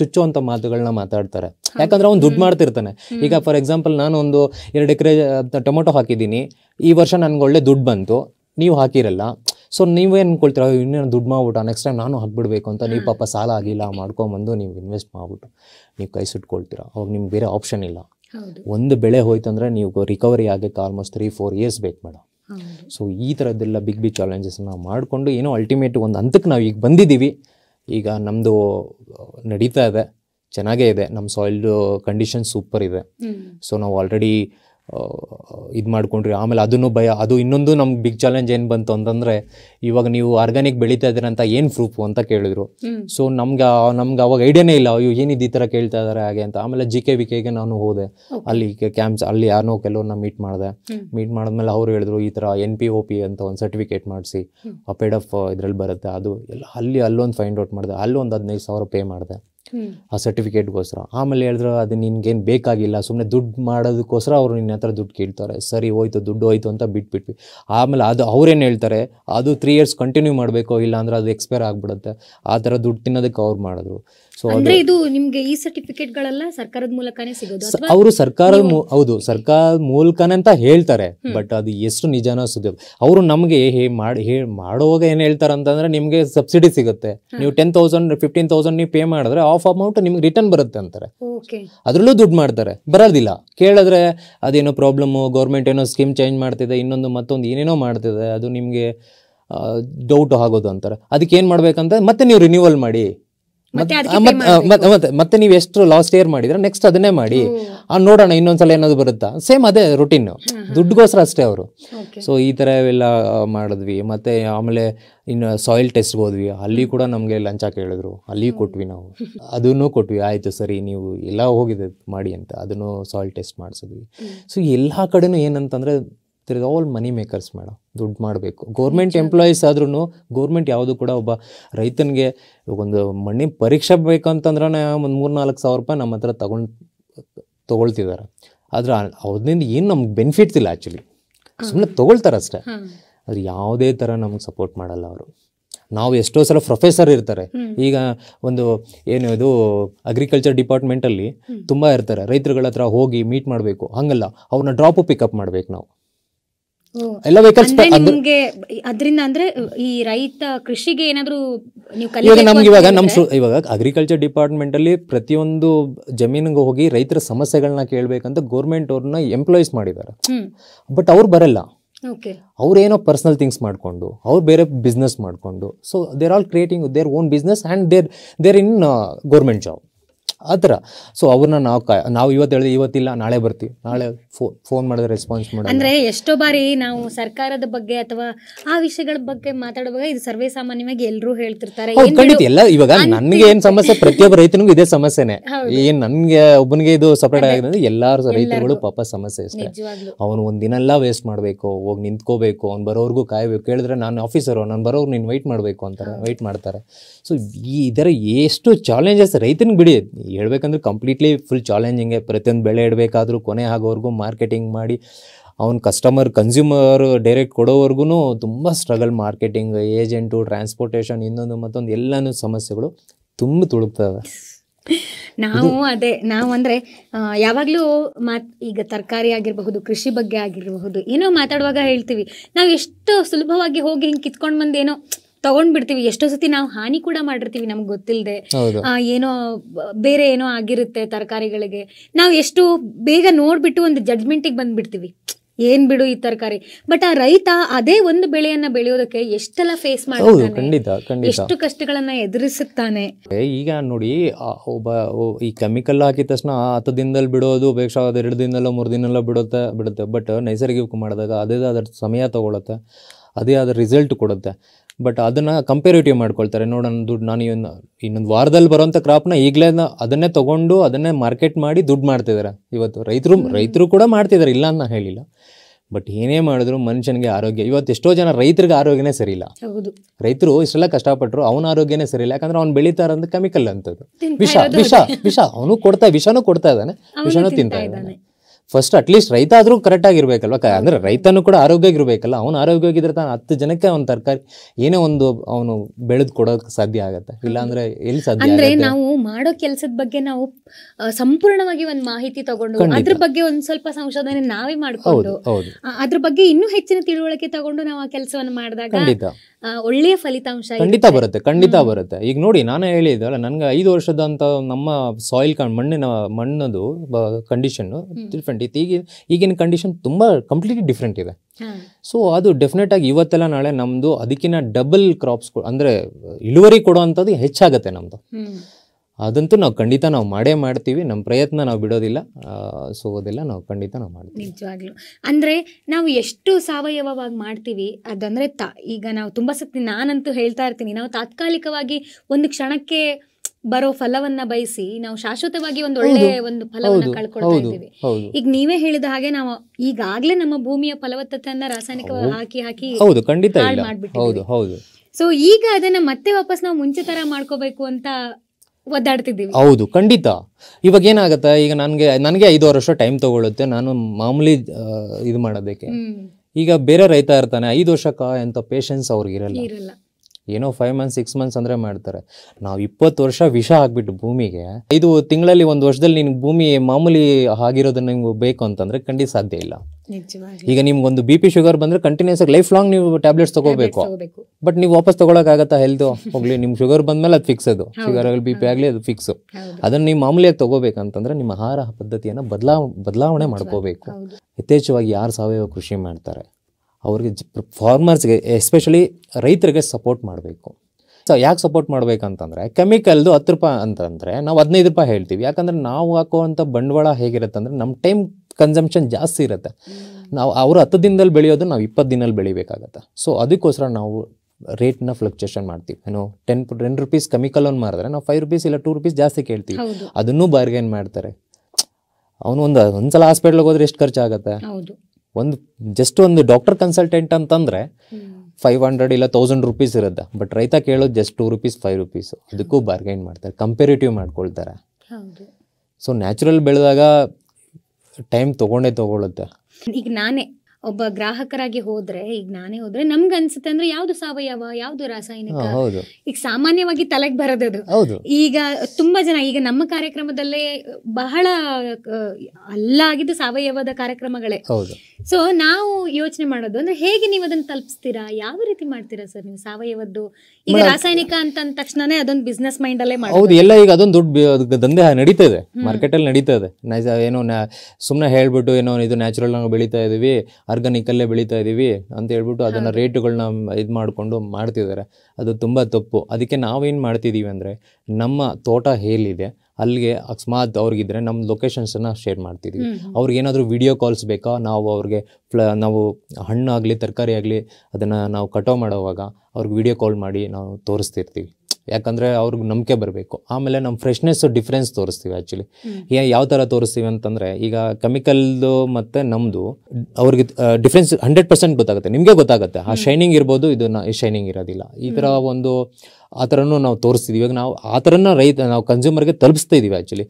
ಚುಚ್ಚುವಂಥ ಮಾತುಗಳನ್ನ ಮಾತಾಡ್ತಾರೆ ಯಾಕಂದ್ರೆ ಅವ್ನು ದುಡ್ಡು ಮಾಡ್ತಿರ್ತಾನೆ ಈಗ ಫಾರ್ ಎಕ್ಸಾಂಪಲ್ ನಾನು ಒಂದು ಎರಡು ಎಕರೆ ಟೊಮೊಟೊ ಹಾಕಿದ್ದೀನಿ ಈ ವರ್ಷ ನನ್ಗೆ ಒಳ್ಳೆ ದುಡ್ಡು ಬಂತು ನೀವು ಹಾಕಿರಲ್ಲ ಸೊ ನೀವೇನು ಅನ್ಕೊಳ್ತೀರ ಇನ್ನೇನು ದುಡ್ಡು ಮಾಡ್ಬಿಟ್ಟು ನೆಕ್ಸ್ಟ್ ಟೈಮ್ ನಾನು ಹಾಕ್ಬಿಡ್ಬೇಕು ಅಂತ ನೀವು ಪಾಪ ಸಾಲ ಆಗಿಲ್ಲ ಮಾಡ್ಕೊಂಬಂದು ನೀವು ಇನ್ವೆಸ್ಟ್ ಮಾಡ್ಬಿಟ್ಟು ನೀವು ಕೈ ಸುಟ್ಕೊಳ್ತೀರ ಅವಾಗ ನಿಮ್ಗೆ ಬೇರೆ ಆಪ್ಷನ್ ಇಲ್ಲ ಒಂದು ಬೆಳೆ ಹೋಯ್ತು ಅಂದರೆ ನೀವು ರಿಕವರಿ ಆಗಕ್ಕೆ ಆಲ್ಮೋಸ್ಟ್ ತ್ರೀ ಫೋರ್ ಇಯರ್ಸ್ ಬೇಕು ಮೇಡಮ್ ಸೊ ಈ ಥರದ್ದೆಲ್ಲ ಬಿಗ್ ಬಿಗ್ ಚಾಲೆಂಜಸ್ನ ಮಾಡಿಕೊಂಡು ಏನೋ ಅಲ್ಟಿಮೇಟ್ ಒಂದು ಹಂತಕ್ಕೆ ನಾವು ಈಗ ಬಂದಿದ್ದೀವಿ ಈಗ ನಮ್ಮದು ನಡೀತಾ ಇದೆ ಚೆನ್ನಾಗೇ ಇದೆ ನಮ್ಮ ಸಾಯಿಲ್ ಕಂಡೀಷನ್ ಸೂಪರ್ ಇದೆ ಸೊ ನಾವು ಆಲ್ರೆಡಿ ಇದು ಮಾಡ್ಕೊಂಡ್ರಿ ಆಮೇಲೆ ಅದನ್ನು ಭಯ ಅದು ಇನ್ನೊಂದು ನಮ್ಗೆ ಬಿಗ್ ಚಾಲೆಂಜ್ ಏನು ಬಂತು ಅಂತಂದರೆ ಇವಾಗ ನೀವು ಆರ್ಗ್ಯಾನಿಕ್ ಬೆಳೀತಾ ಇದ್ರೆ ಅಂತ ಏನು ಪ್ರೂಫು ಅಂತ ಕೇಳಿದ್ರು ಸೊ ನಮ್ಗೆ ನಮ್ಗೆ ಅವಾಗ ಐಡಿಯಾನೇ ಇಲ್ಲ ಅಯ್ಯೋ ಏನಿದ್ದು ಈ ಥರ ಕೇಳ್ತಾ ಇದ್ದಾರೆ ಹಾಗೆ ಅಂತ ಆಮೇಲೆ ಜಿ ಕೆ ವಿ ಕೆಗೆ ನಾನು ಹೋದೆ ಅಲ್ಲಿ ಕ್ಯಾಂಪ್ಸ್ ಅಲ್ಲಿ ಯಾರನ್ನೋ ಕೆಲವ್ರನ್ನ ಮೀಟ್ ಮಾಡಿದೆ ಮೀಟ್ ಮಾಡಿದ್ಮೇಲೆ ಅವರು ಹೇಳಿದ್ರು ಈ ಥರ ಎನ್ ಪಿ ಒ ಪಿ ಅಂತ ಒಂದು ಸರ್ಟಿಫಿಕೇಟ್ ಮಾಡಿಸಿ ಅಪೇಡ್ ಆಫ್ e ಇದರಲ್ಲಿ ಬರುತ್ತೆ ಅದು ಎಲ್ಲ ಅಲ್ಲಿ ಅಲ್ಲೊಂದು ಫೈಂಡ್ ಔಟ್ ಮಾಡಿದೆ ಅಲ್ಲೊಂದು ಹದಿನೈದು ಸಾವಿರ ಪೇ ಮಾಡಿದೆ ಆ ಸರ್ಟಿಫಿಕೇಟ್ಗೋಸ್ಕರ ಆಮೇಲೆ ಹೇಳಿದ್ರು ಅದು ನಿನ್ಗೇನು ಬೇಕಾಗಿಲ್ಲ ಸುಮ್ಮನೆ ದುಡ್ಡು ಮಾಡೋದಕ್ಕೋಸ್ಕರ ಅವರು ನಿನ್ನ ಹತ್ರ ದುಡ್ಡು ಕೇಳ್ತಾರೆ ಸರಿ ಹೋಯ್ತು ದುಡ್ಡು ಹೋಯ್ತು ಅಂತ ಬಿಟ್ಬಿಟ್ವಿ ಆಮೇಲೆ ಅದು ಅವ್ರೇನು ಹೇಳ್ತಾರೆ ಅದು ತ್ರೀ ಇಯರ್ಸ್ ಕಂಟಿನ್ಯೂ ಮಾಡಬೇಕು ಇಲ್ಲ ಅದು ಎಕ್ಸ್ಪೈರ್ ಆಗಿಬಿಡುತ್ತೆ ಆ ಥರ ದುಡ್ಡು ತಿನ್ನೋದಕ್ಕೆ ಅವ್ರು ಮಾಡಿದ್ರು ಅಂದ್ರೆ ಇದು ನಿಮ್ಗೆ ಈ ಸರ್ಟಿಫಿಕೇಟ್ ಸರ್ಕಾರದ ಮೂಲಕನೇ ಸಿಗೋದು ಅವರು ಸರ್ಕಾರ ಹೌದು ಸರ್ಕಾರದ ಮೂಲಕನೇ ಅಂತ ಹೇಳ್ತಾರೆ ಬಟ್ ಅದು ಎಷ್ಟು ನಿಜಾನ ಸುದ್ದಿ ಅವರು ನಮಗೆ ಮಾಡುವಾಗ ಏನ್ ಹೇಳ್ತಾರೆ ಅಂತಂದ್ರೆ ನಿಮ್ಗೆ ಸಬ್ಸಿಡಿ ಸಿಗುತ್ತೆ ನೀವು ಟೆನ್ ತೌಸಂಡ್ ಫಿಫ್ಟೀನ್ ತೌಸಂಡ್ ನೀವು ಪೇ ಮಾಡಿದ್ರೆ ಆಫ್ ಅಮೌಂಟ್ ನಿಮ್ಗೆ ರಿಟರ್ನ್ ಬರುತ್ತೆ ಅಂತಾರೆ ಅದ್ರಲ್ಲೂ ದುಡ್ಡು ಮಾಡ್ತಾರೆ ಬರೋದಿಲ್ಲ ಕೇಳಿದ್ರೆ ಅದೇನೋ ಪ್ರಾಬ್ಲಮ್ ಗೌರ್ಮೆಂಟ್ ಏನೋ ಸ್ಕೀಮ್ ಚೇಂಜ್ ಮಾಡ್ತಿದೆ ಇನ್ನೊಂದು ಮತ್ತೊಂದು ಏನೇನೋ ಮಾಡ್ತಿದೆ ಅದು ನಿಮ್ಗೆ ಡೌಟ್ ಆಗೋದು ಅಂತಾರೆ ಅದಕ್ಕೆ ಏನು ಮಾಡ್ಬೇಕಂತ ಮತ್ತೆ ನೀವು ರಿನ್ಯೂವಲ್ ಮಾಡಿ ಮತ್ತೆ ಮತ್ತೆ ನೀವು ಎಷ್ಟು ಲಾಸ್ಟ್ ಇಯರ್ ಮಾಡಿದ್ರೆ ನೆಕ್ಸ್ಟ್ ಅದನ್ನೇ ಮಾಡಿ ನೋಡೋಣ ಇನ್ನೊಂದ್ಸಲ ಏನಾದ್ರು ಬರುತ್ತಾ ಸೇಮ್ ಅದೇ ರೊಟೀನ್ ದುಡ್ಡುಗೋಸ್ಕರ ಅಷ್ಟೇ ಅವರು ಸೊ ಈ ತರ ಎಲ್ಲ ಮಾಡಿದ್ವಿ ಮತ್ತೆ ಆಮೇಲೆ ಇನ್ನು ಸಾಯಿಲ್ ಟೆಸ್ಟ್ ಹೋದ್ವಿ ಅಲ್ಲಿ ಕೂಡ ನಮಗೆ ಲಂಚ ಕೇಳಿದ್ರು ಅಲ್ಲಿ ಕೊಟ್ವಿ ನಾವು ಅದನ್ನು ಕೊಟ್ವಿ ಆಯ್ತು ಸರಿ ನೀವು ಎಲ್ಲ ಹೋಗಿದ್ ಮಾಡಿ ಅಂತ ಅದನ್ನು ಸಾಯಿಲ್ ಟೆಸ್ಟ್ ಮಾಡಿಸಿದ್ವಿ ಸೊ ಎಲ್ಲಾ ಕಡೆನೂ ಏನಂತಂದ್ರೆ is all money makers madam ದುಡ್ಡು ಮಾಡಬೇಕು ಗೌರ್ಮೆಂಟ್ ಎಂಪ್ಲಾಯೀಸ್ ಆದ್ರೂ ಗೌರ್ಮೆಂಟ್ ಯಾವುದು ಕೂಡ ಒಬ್ಬ ರೈತನಿಗೆ ಒಂದು ಮಣ್ಣಿನ ಪರೀಕ್ಷೆ ಬೇಕಂತಂದ್ರೆ ಒಂದು ಮೂರು ನಾಲ್ಕು ಸಾವಿರ ರೂಪಾಯಿ ನಮ್ಮ ಹತ್ರ ತಗೊಂಡ್ ತೊಗೊಳ್ತಿದ್ದಾರೆ ಆದ್ರೆ ಅವ್ರಿಂದ ಏನು ನಮ್ಗೆ ಬೆನಿಫಿಟ್ಸ್ ಇಲ್ಲ ಆ್ಯಕ್ಚುಲಿ ಸುಮ್ಮನೆ ತೊಗೊಳ್ತಾರೆ ಅಷ್ಟೇ ಅದು ಯಾವುದೇ ಥರ ನಮ್ಗೆ ಸಪೋರ್ಟ್ ಮಾಡಲ್ಲ ಅವರು ನಾವು ಎಷ್ಟೋ ಸಲ ಪ್ರೊಫೆಸರ್ ಇರ್ತಾರೆ ಈಗ ಒಂದು ಏನು ಇದು ಅಗ್ರಿಕಲ್ಚರ್ ಡಿಪಾರ್ಟ್ಮೆಂಟಲ್ಲಿ ತುಂಬ ಇರ್ತಾರೆ ರೈತರುಗಳ ಹತ್ರ ಹೋಗಿ ಮೀಟ್ ಮಾಡಬೇಕು ಹಂಗಲ್ಲ ಅವ್ರನ್ನ ಡ್ರಾಪು ಪಿಕಪ್ ಮಾಡ್ಬೇಕು ನಾವು ಎಲ್ಲ ವೆಹಿಕಲ್ಸ್ ಅದರಿಂದ ಅಂದ್ರೆ ಈ ರೈತ ಕೃಷಿಗೆ ನೀವು ಇವಾಗ ಇವಾಗ ಅಗ್ರಿಕಲ್ಚರ್ ಡಿಪಾರ್ಟ್ಮೆಂಟ್ ಅಲ್ಲಿ ಪ್ರತಿಯೊಂದು ಜಮೀನಿಗೆ ಹೋಗಿ ರೈತರ ಸಮಸ್ಯೆಗಳನ್ನ ಕೇಳಬೇಕಂತ ಗೋರ್ಮೆಂಟ್ ಅವ್ರನ್ನ ಎಂಪ್ಲಾಯೀಸ್ ಮಾಡಿದ್ದಾರೆ ಬಟ್ ಅವ್ರು ಬರಲ್ಲ ಅವ್ರೇನೋ ಪರ್ಸನಲ್ ಥಿಂಗ್ಸ್ ಮಾಡಿಕೊಂಡು ಅವ್ರು ಬೇರೆ ಬಿಸ್ನೆಸ್ ಮಾಡಿಕೊಂಡು so they're all creating their own business and they're there in government job ಆ ಥರ ಸೊ ಅವ್ರನ್ನ ನಾವು ಕ ನಾವು ಇವತ್ತು ಹೇಳಿದ್ರೆ ಇವತ್ತಿಲ್ಲ ನಾಳೆ ಬರ್ತೀವಿ ನಾಳೆ ಫೋನ್ ಫೋನ್ ಮಾಡಿದ್ರೆ ರೆಸ್ಪಾನ್ಸ್ ಮಾಡಿ ಅಂದರೆ ಎಷ್ಟೋ ಬಾರಿ ನಾವು ಸರ್ಕಾರದ ಬಗ್ಗೆ ಅಥವಾ ಆ ವಿಷಯಗಳ ಬಗ್ಗೆ ಮಾತಾಡುವಾಗ ಇದು ಸರ್ವೇ ಸಾಮಾನ್ಯವಾಗಿ ಎಲ್ಲರೂ ಹೇಳ್ತಿರ್ತಾರೆ ಖಂಡಿತ ಎಲ್ಲ ಇವಾಗ ನನಗೆ ಏನು ಸಮಸ್ಯೆ ಪ್ರತಿಯೊಬ್ಬ ರೈತನಿಗೂ ಇದೇ ಸಮಸ್ಯೆನೇ ಏನು ನನಗೆ ಒಬ್ಬನಿಗೆ ಇದು ಸಪ್ರೇಟ್ ಆಗಿದೆ ಎಲ್ಲರ ಎಲ್ಲರೂ ರೈತರುಗಳು ಪಾಪ ಸಮಸ್ಯೆ ಅಷ್ಟೇ ಅವನು ಒಂದಿನೆಲ್ಲ ವೇಸ್ಟ್ ಮಾಡಬೇಕು ಹೋಗಿ ನಿಂತ್ಕೋಬೇಕು ಅವ್ನು ಬರೋರ್ಗೂ ಕಾಯಬೇಕು ಹೇಳಿದ್ರೆ ನಾನು ಆಫೀಸರು ನಾನು ಬರೋರು ನೀನು ವೈಟ್ ಮಾಡಬೇಕು ಅಂತಾರೆ ವೈಟ್ ಮಾಡ್ತಾರೆ ಸೊ ಈ ಇದರ ಎಷ್ಟು ಚಾಲೆಂಜಸ್ ರೈತನಿಗೆ ಬಿಡಿ ಹೇಳ್ಬೇಕಂದ್ರೆ ಕಂಪ್ಲೀಟ್ಲಿ ಫುಲ್ ಚಾಲೆಂಜಿಂಗೇ ಪ್ರತಿಯೊಂದು ಬೆಳೆ ಇಡಬೇಕಾದ್ರೂ ಕೊನೆ ಆಗೋವರೆಗೂ ಮಾರ್ಕೆಟಿಂಗ್ ಮಾಡಿ ಅವ್ನು ಕಸ್ಟಮರ್ ಕನ್ಸ್ಯೂಮರ್ ಡೈರೆಕ್ಟ್ ಕೊಡೋವರೆಗೂ ತುಂಬ ಸ್ಟ್ರಗಲ್ ಮಾರ್ಕೆಟಿಂಗ್ ಏಜೆಂಟು ಟ್ರಾನ್ಸ್ಪೋರ್ಟೇಷನ್ ಇನ್ನೊಂದು ಮತ್ತೊಂದು ಎಲ್ಲನೂ ಸಮಸ್ಯೆಗಳು ತುಂಬ ತುಳುಕ್ತವೆ ನಾವು ಅದೇ ನಾವು ಅಂದ್ರೆ ಯಾವಾಗ್ಲೂ ಈಗ ತರಕಾರಿ ಆಗಿರಬಹುದು ಕೃಷಿ ಬಗ್ಗೆ ಆಗಿರಬಹುದು ಏನೋ ಮಾತಾಡುವಾಗ ಹೇಳ್ತೀವಿ ನಾವು ಎಷ್ಟು ಸುಲಭವಾಗಿ ಹೋಗಿ ಹಿಂಗೆ ಕಿತ್ಕೊಂಡ್ ಬಂದೇನೋ ತಗೊಂಡ್ಬಿಡ್ತೀವಿ ಎಷ್ಟೋ ಸತಿ ನಾವು ಹಾನಿ ಕೂಡ ಮಾಡಿರ್ತೀವಿ ನಮ್ಗೆ ಗೊತ್ತಿಲ್ಲದೆ ಏನೋ ಬೇರೆ ಏನೋ ಆಗಿರುತ್ತೆ ತರಕಾರಿಗಳಿಗೆ ನಾವು ಎಷ್ಟು ಬೇಗ ನೋಡ್ಬಿಟ್ಟು ಒಂದು ಜಡ್ಜ್ಮೆಂಟಿಗೆ ಬಂದ್ಬಿಡ್ತೀವಿ ಏನ್ ಬಿಡು ಈ ತರಕಾರಿ ಬಟ್ ಆ ರೈತ ಅದೇ ಒಂದು ಬೆಳೆಯನ್ನ ಬೆಳೆಯೋದಕ್ಕೆ ಎಷ್ಟೆಲ್ಲ ಫೇಸ್ ಮಾಡ್ತಾನೆ ಎಷ್ಟು ಕಷ್ಟಗಳನ್ನ ಎದುರಿಸುತ್ತಾನೆ ಈಗ ನೋಡಿ ಒಬ್ಬ ಈ ಕೆಮಿಕಲ್ ಹಾಕಿದ ತಕ್ಷಣ ಹತ್ತು ದಿನದಲ್ಲಿ ಬಿಡೋದು ಉಪೇಕ್ಷವಾದ ಎರಡು ದಿನದಲ್ಲೋ ಮೂರ್ ದಿನಲ್ಲೋ ಬಿಡುತ್ತೆ ಬಿಡುತ್ತೆ ಬಟ್ ನೈಸರ್ಗಿಕ ಮಾಡಿದಾಗ ಅದೇ ಅದರ ಸಮಯ ತಗೊಳುತ್ತೆ ಅದೇ ಆದ ರಿಸಲ್ಟ್ ಕೊಡುತ್ತೆ ಬಟ್ ಅದನ್ನ ಕಂಪೇರಿಟಿವ್ ಮಾಡ್ಕೊಳ್ತಾರೆ ನೋಡೋಣ ದುಡ್ಡು ನಾನು ಇನ್ನೊಂದು ವಾರದಲ್ಲಿ ಬರೋಂಥ ಕ್ರಾಪ್ನ ಈಗಲೇ ಅದನ್ನೇ ತಗೊಂಡು ಅದನ್ನೇ ಮಾರ್ಕೆಟ್ ಮಾಡಿ ದುಡ್ಡು ಮಾಡ್ತಿದ್ದಾರೆ ಇವತ್ತು ರೈತರು ರೈತರು ಕೂಡ ಮಾಡ್ತಿದಾರೆ ಇಲ್ಲ ಅಂತ ಹೇಳಿಲ್ಲ ಬಟ್ ಏನೇ ಮಾಡಿದ್ರು ಮನುಷ್ಯನಿಗೆ ಆರೋಗ್ಯ ಇವತ್ತು ಎಷ್ಟೋ ಜನ ರೈತರಿಗೆ ಆರೋಗ್ಯನೇ ಸರಿಯಿಲ್ಲ ರೈತರು ಇಷ್ಟೆಲ್ಲ ಕಷ್ಟಪಟ್ಟರು ಅವನ ಆರೋಗ್ಯನೇ ಸರಿಯಿಲ್ಲ ಯಾಕಂದ್ರೆ ಅವ್ನು ಬೆಳೀತಾರಂತ ಕೆಮಿಕಲ್ ಅಂತದ್ದು ವಿಷ ವಿಷ ವಿಷ ಅವನು ಕೊಡ್ತಾ ವಿಷನೂ ಕೊಡ್ತಾ ಇದ್ದಾನೆ ವಿಷನೂ ತಿಂತಾ ಇದ್ದಾನೆ ಫಸ್ಟ್ ಅಟ್ಲೀಸ್ಟ್ ರೈತ ಆದರೂ ಕರೆಕ್ಟಾಗಿರ್ಬೇಕಲ್ವ ಅಂದರೆ ರೈತನು ಕೂಡ ಆರೋಗ್ಯವಾಗಿರಬೇಕಲ್ಲ ಅವನು ಆರೋಗ್ಯವಾಗಿದ್ರೆ ತಾನು ಹತ್ತು ಜನಕ್ಕೆ ಅವನ ತರಕಾರಿ ಏನೋ ಒಂದು ಅವನು ಬೆಳೆದು ಕೊಡೋಕೆ ಸಾಧ್ಯ ಆಗತ್ತೆ ಅಂದ್ರೆ ಎಲ್ಲಿ ಸಾಧ್ಯ ಅಂದ್ರೆ ನಾವು ಮಾಡೋ ಕೆಲಸದ ಬಗ್ಗೆ ನಾವು ಸಂಪೂರ್ಣವಾಗಿ ಒಂದು ಮಾಹಿತಿ ತಗೊಂಡು ಅದ್ರ ಬಗ್ಗೆ ಒಂದ್ ಸ್ವಲ್ಪ ಸಂಶೋಧನೆ ನಾವೇ ಮಾಡ್ಕೊಂಡು ಅದ್ರ ಬಗ್ಗೆ ಇನ್ನೂ ಹೆಚ್ಚಿನ ತಿಳುವಳಿಕೆ ತಗೊಂಡು ನಾವು ಆ ಕೆಲಸವನ್ನು ಮಾಡಿದಾಗ ಒಳ್ಳೆಯ ಫಲಿತಾಂಶ ಖಂಡಿತ ಬರುತ್ತೆ ಖಂಡಿತ ಬರುತ್ತೆ ಈಗ ನೋಡಿ ನಾನು ಹೇಳಿದಲ್ಲ ನನಗೆ ಐದು ವರ್ಷದ ಅಂತ ನಮ್ಮ ಸಾಯಿಲ್ ಮಣ್ಣಿನ ಮಣ್ಣದು ಕಂಡೀಷನ್ ಡಿಫ್ರೆಂಟ್ ಇತ್ತು ಈಗ ಈಗಿನ ಕಂಡೀಷನ್ ತುಂಬಾ ಕಂಪ್ಲೀಟ್ಲಿ ಡಿಫ್ರೆಂಟ್ ಇದೆ ಸೊ ಅದು ಡೆಫಿನೆಟ್ ಆಗಿ ಇವತ್ತೆಲ್ಲ ನಾಳೆ ನಮ್ದು ಅದಕ್ಕಿಂತ ಡಬಲ್ ಕ್ರಾಪ್ಸ್ ಅಂದ್ರೆ ಇಳುವರಿ ಕೊಡುವಂತದ್ದು ಹೆಚ್ಚಾಗತ್ತೆ ನಮ್ದು ಅದಂತೂ ನಾವು ಖಂಡಿತ ನಾವು ಮಾಡೇ ಮಾಡ್ತೀವಿ ನಮ್ಮ ಪ್ರಯತ್ನ ನಾವು ಬಿಡೋದಿಲ್ಲ ಸೊ ಅದೆಲ್ಲ ನಾವು ಖಂಡಿತ ನಾವು ಮಾಡ್ತೀವಿ ನಿಜವಾಗ್ಲು ಅಂದ್ರೆ ನಾವು ಎಷ್ಟು ಸಾವಯವವಾಗಿ ಮಾಡ್ತೀವಿ ಅದಂದ್ರೆ ತಾ ಈಗ ನಾವು ತುಂಬ ಸತಿ ನಾನಂತೂ ಹೇಳ್ತಾ ಇರ್ತೀನಿ ನಾವು ತಾತ್ಕಾಲಿಕವಾಗಿ ಒಂದು ಕ್ಷಣಕ್ಕೆ ಬರೋ ಫಲವನ್ನ ಬಯಸಿ ನಾವು ಶಾಶ್ವತವಾಗಿ ಒಂದು ಒಳ್ಳೆ ಒಂದು ಫಲವನ್ನು ಕಳ್ಕೊಳ್ತಾ ಇದ್ದೀವಿ ಈಗ ನೀವೇ ಹೇಳಿದ ಹಾಗೆ ನಾವು ಈಗಾಗ್ಲೇ ನಮ್ಮ ಭೂಮಿಯ ಫಲವತ್ತತೆಯನ್ನ ರಾಸಾಯನಿಕವಾಗಿ ಹಾಕಿ ಹಾಕಿ ಹೌದು ಖಂಡಿತ ಹೌದು ಸೊ ಈಗ ಅದನ್ನ ಮತ್ತೆ ವಾಪಸ್ ನಾವು ಮುಂಚೆ ತರ ಮಾಡ್ಕೋಬೇಕು ಅಂತ ಒದ್ದಾಡ್ತಿದ್ದೀವಿ ಹೌದು ಖಂಡಿತ ಇವಾಗ ಏನಾಗತ್ತ ಈಗ ನನಗೆ ನನಗೆ ಐದು ವರ್ಷ ಟೈಮ್ ತಗೊಳುತ್ತೆ ನಾನು ಮಾಮೂಲಿ ಇದು ಮಾಡೋದಕ್ಕೆ ಈಗ ಬೇರೆ ರೈತ ಇರ್ತಾನೆ ಐದು ವರ್ಷಕ್ಕ ಎಂತ ಪೇಷನ್ಸ್ ಅವ್ರಿಗೆ ಇರಲ್ಲ ಇರಲ್ಲ ಏನೋ ಫೈವ್ ಮಂತ್ಸ್ ಸಿಕ್ಸ್ ಮಂತ್ಸ್ ಅಂದ್ರೆ ಮಾಡ್ತಾರೆ ನಾವು ಇಪ್ಪತ್ತು ವರ್ಷ ವಿಷ ಹಾಕ್ಬಿಟ್ಟು ಭೂಮಿಗೆ ಐದು ತಿಂಗಳಲ್ಲಿ ಒಂದು ವರ್ಷದಲ್ಲಿ ನಿಮ್ಗೆ ಭೂಮಿ ಮಾಮೂಲಿ ಆಗಿರೋದನ್ನ ನಿಮ್ಗೆ ಬೇಕು ಅಂತಂದ್ರೆ ಖಂಡಿತ ಸಾಧ್ಯ ಇಲ್ಲ ಈಗ ನಿಮ್ಗೊಂದು ಬಿ ಪಿ ಶುಗರ್ ಬಂದ್ರೆ ಕಂಟಿನ್ಯೂಸ್ ಆಗಿ ಲೈಫ್ ಲಾಂಗ್ ನೀವು ಟ್ಯಾಬ್ಲೆಟ್ಸ್ ತಗೋಬೇಕು ಬಟ್ ನೀವು ವಾಪಸ್ ತೊಗೊಳಕ್ಕಾಗತ್ತಾ ಹೆಲ್ತ್ ಹೋಗ್ಲಿ ನಿಮ್ ಶುಗರ್ ಬಂದಮೇಲೆ ಅದು ಫಿಕ್ಸ್ ಅದು ಶುಗರ್ ಆಗಲಿ ಬಿ ಪಿ ಆಗಲಿ ಅದು ಫಿಕ್ಸ್ ಅದನ್ನ ನೀವು ಮಾಮೂಲಿಯಾಗಿ ತೊಗೋಬೇಕಂತಂದ್ರೆ ನಿಮ್ಮ ಆಹಾರ ಪದ್ಧತಿಯನ್ನ ಬದಲಾ ಬದಲಾವಣೆ ಮಾಡ್ಕೋಬೇಕು ಯಥೇಚ್ಛವಾಗಿ ಯಾರು ಸಾವಯವ ಕೃಷಿ ಮಾಡ್ತಾರೆ ಅವ್ರಿಗೆ ಫಾರ್ಮರ್ಸ್ಗೆ ಎಸ್ಪೆಷಲಿ ರೈತರಿಗೆ ಸಪೋರ್ಟ್ ಮಾಡಬೇಕು ಸೊ ಯಾಕೆ ಸಪೋರ್ಟ್ ಮಾಡ್ಬೇಕಂತಂದ್ರೆ ಕೆಮಿಕಲ್ದು ಹತ್ತು ರೂಪಾಯಿ ಅಂತಂದರೆ ನಾವು ಹದಿನೈದು ರೂಪಾಯಿ ಹೇಳ್ತೀವಿ ಯಾಕಂದರೆ ನಾವು ಹಾಕೋವಂಥ ಬಂಡವಾಳ ಹೇಗಿರುತ್ತೆ ಅಂದ್ರೆ ನಮ್ಮ ಟೈಮ್ ಕನ್ಸಂಪ್ಷನ್ ಜಾಸ್ತಿ ಇರುತ್ತೆ ನಾವು ಅವರು ಹತ್ತು ದಿನದಲ್ಲಿ ಬೆಳೆಯೋದು ನಾವು ಇಪ್ಪತ್ತು ದಿನದಲ್ಲಿ ಬೆಳಿಬೇಕಾಗತ್ತೆ ಸೊ ಅದಕ್ಕೋಸ್ಕರ ನಾವು ರೇಟ್ನ ಫ್ಲಕ್ಚುಯೇಷನ್ ಮಾಡ್ತೀವಿ ಏನೋ ಟೆನ್ ಟೆನ್ ರುಪೀಸ್ ಕೆಮಿಕಲ್ ಒಂದು ಮಾಡಿದ್ರೆ ನಾವು ಫೈವ್ ರುಪೀಸ್ ಇಲ್ಲ ಟೂ ರುಪೀಸ್ ಜಾಸ್ತಿ ಕೇಳ್ತೀವಿ ಅದನ್ನೂ ಬಾರ್ಗೇನ್ ಮಾಡ್ತಾರೆ ಅವನು ಒಂದು ಒಂದ್ಸಲ ಹಾಸ್ಪಿಟ್ಲಿಗೆ ಹೋದ್ರೆ ಎಷ್ಟು ಖರ್ಚಾಗತ್ತೆ ಒಂದು ಜಸ್ಟ್ ಒಂದು ಡಾಕ್ಟರ್ ಕನ್ಸಲ್ಟೆಂಟ್ ಅಂತಂದ್ರೆ ಫೈವ್ ಹಂಡ್ರೆಡ್ ಇಲ್ಲ ತೌಸಂಡ್ ರುಪೀಸ್ ಇರುತ್ತೆ ಬಟ್ ರೈತ ಕೇಳೋದು just two rupees five rupees ಅದಕ್ಕೂ ಬಾರ್ಗೈನ್ ಮಾಡ್ತಾರೆ ಕಂಪೇರಿಟಿವ್ ಮಾಡ್ಕೊಳ್ತಾರೆ ಸೊ ನ್ಯಾಚುರಲ್ ಬೆಳೆದಾಗ ಟೈಮ್ ತಗೊಂಡೇ ತಗೊಳ್ಳುತ್ತೆ ಈಗ ನಾನೇ ಒಬ್ಬ ಗ್ರಾಹಕರಾಗಿ ಹೋದ್ರೆ ಈಗ ನಾನೇ ಹೋದ್ರೆ ನಮ್ಗೆ ಅನ್ಸುತ್ತೆ ಅಂದ್ರೆ ಯಾವ್ದು ಸಾವಯವ ಯಾವ್ದು ರಾಸಾಯನಿಕ ಈಗ ಸಾಮಾನ್ಯವಾಗಿ ತಲೆಗೆ ಬರೋದದು ಈಗ ತುಂಬಾ ಜನ ಈಗ ನಮ್ಮ ಕಾರ್ಯಕ್ರಮದಲ್ಲೇ ಬಹಳ ಅಲ್ಲ ಆಗಿದ್ದು ಸಾವಯವದ ಕಾರ್ಯಕ್ರಮಗಳೇ ಸೊ ನಾವು ಯೋಚನೆ ಮಾಡೋದು ಅಂದ್ರೆ ಹೇಗೆ ನೀವು ಅದನ್ನ ತಲುಪಿಸ್ತೀರಾ ಯಾವ ರೀತಿ ಮಾಡ್ತೀರಾ ಸರ್ ನೀವು ಸಾವಯವದ್ದು ಈಗ ರಾಸಾಯನಿಕ ಅಂತ ಅಂದ ತಕ್ಷಣನೇ ಅದೊಂದು ಬಿಸ್ನೆಸ್ ಮೈಂಡ್ ಅಲ್ಲೇ ಹೌದು ಎಲ್ಲ ಈಗ ಅದೊಂದು ದುಡ್ಡು ದಂಧೆ ನಡೀತಾ ಇದೆ ಮಾರ್ಕೆಟ್ ಅಲ್ಲಿ ನಡೀತಾ ಇದೆ ಏನೋ ಸುಮ್ಮನೆ ಹೇಳ್ಬಿಟ್ಟು ಏನೋ ಇದು ನ್ಯಾಚುರಲ್ ನಾವು ಬೆಳೀತಾ ಇದೀವಿ ಆರ್ಗಾನಿಕಲ್ಲೇ ಬೆಳೀತಾ ಇದ್ದೀವಿ ಅಂತ ಹೇಳ್ಬಿಟ್ಟು ಅದನ್ನು ರೇಟುಗಳನ್ನ ಇದು ಮಾಡಿಕೊಂಡು ಮಾಡ್ತಿದ್ದಾರೆ ಅದು ತುಂಬ ತಪ್ಪು ಅದಕ್ಕೆ ನಾವೇನು ಮಾಡ್ತಿದ್ದೀವಿ ಅಂದರೆ ನಮ್ಮ ತೋಟ ಹೇಲಿದೆ ಅಲ್ಲಿಗೆ ಅಕಸ್ಮಾತ್ ಅವ್ರಿಗಿದ್ರೆ ನಮ್ಮ ಲೊಕೇಶನ್ಸನ್ನು ಶೇರ್ ಮಾಡ್ತಿದ್ದೀವಿ ಅವ್ರಿಗೆ ಏನಾದರೂ ವಿಡಿಯೋ ಕಾಲ್ಸ್ ಬೇಕಾ ನಾವು ಅವ್ರಿಗೆ ಫ್ಲ ನಾವು ಹಣ್ಣಾಗಲಿ ತರಕಾರಿ ಆಗಲಿ ಅದನ್ನು ನಾವು ಕಟಾವು ಮಾಡೋವಾಗ ಅವ್ರಿಗೆ ವಿಡಿಯೋ ಕಾಲ್ ಮಾಡಿ ನಾವು ತೋರಿಸ್ತಿರ್ತೀವಿ ಯಾಕಂದರೆ ಅವ್ರಿಗೆ ನಂಬಿಕೆ ಬರಬೇಕು ಆಮೇಲೆ ನಮ್ಮ ಫ್ರೆಶ್ನೆಸ್ ಡಿಫ್ರೆನ್ಸ್ ತೋರಿಸ್ತೀವಿ ಆ್ಯಕ್ಚುಲಿ ಯಾವ ಥರ ತೋರಿಸ್ತೀವಿ ಅಂತಂದರೆ ಈಗ ಕೆಮಿಕಲ್ದು ಮತ್ತು ನಮ್ಮದು ಅವ್ರಿಗೆ ಡಿಫ್ರೆನ್ಸ್ ಹಂಡ್ರೆಡ್ ಪರ್ಸೆಂಟ್ ಗೊತ್ತಾಗುತ್ತೆ ನಿಮಗೆ ಗೊತ್ತಾಗುತ್ತೆ ಆ ಶೈನಿಂಗ್ ಇರ್ಬೋದು ಇದು ಶೈನಿಂಗ್ ಇರೋದಿಲ್ಲ ಈ ಥರ ಒಂದು ಆ ಥರನೂ ನಾವು ತೋರಿಸ್ತಿದ್ವಿ ಇವಾಗ ನಾವು ಆ ಥರನ ರೈತ ನಾವು ಕನ್ಸ್ಯೂಮರ್ಗೆ ತಲುಪಿಸ್ತಾ ಇದ್ದೀವಿ ಆ್ಯಕ್ಚುಲಿ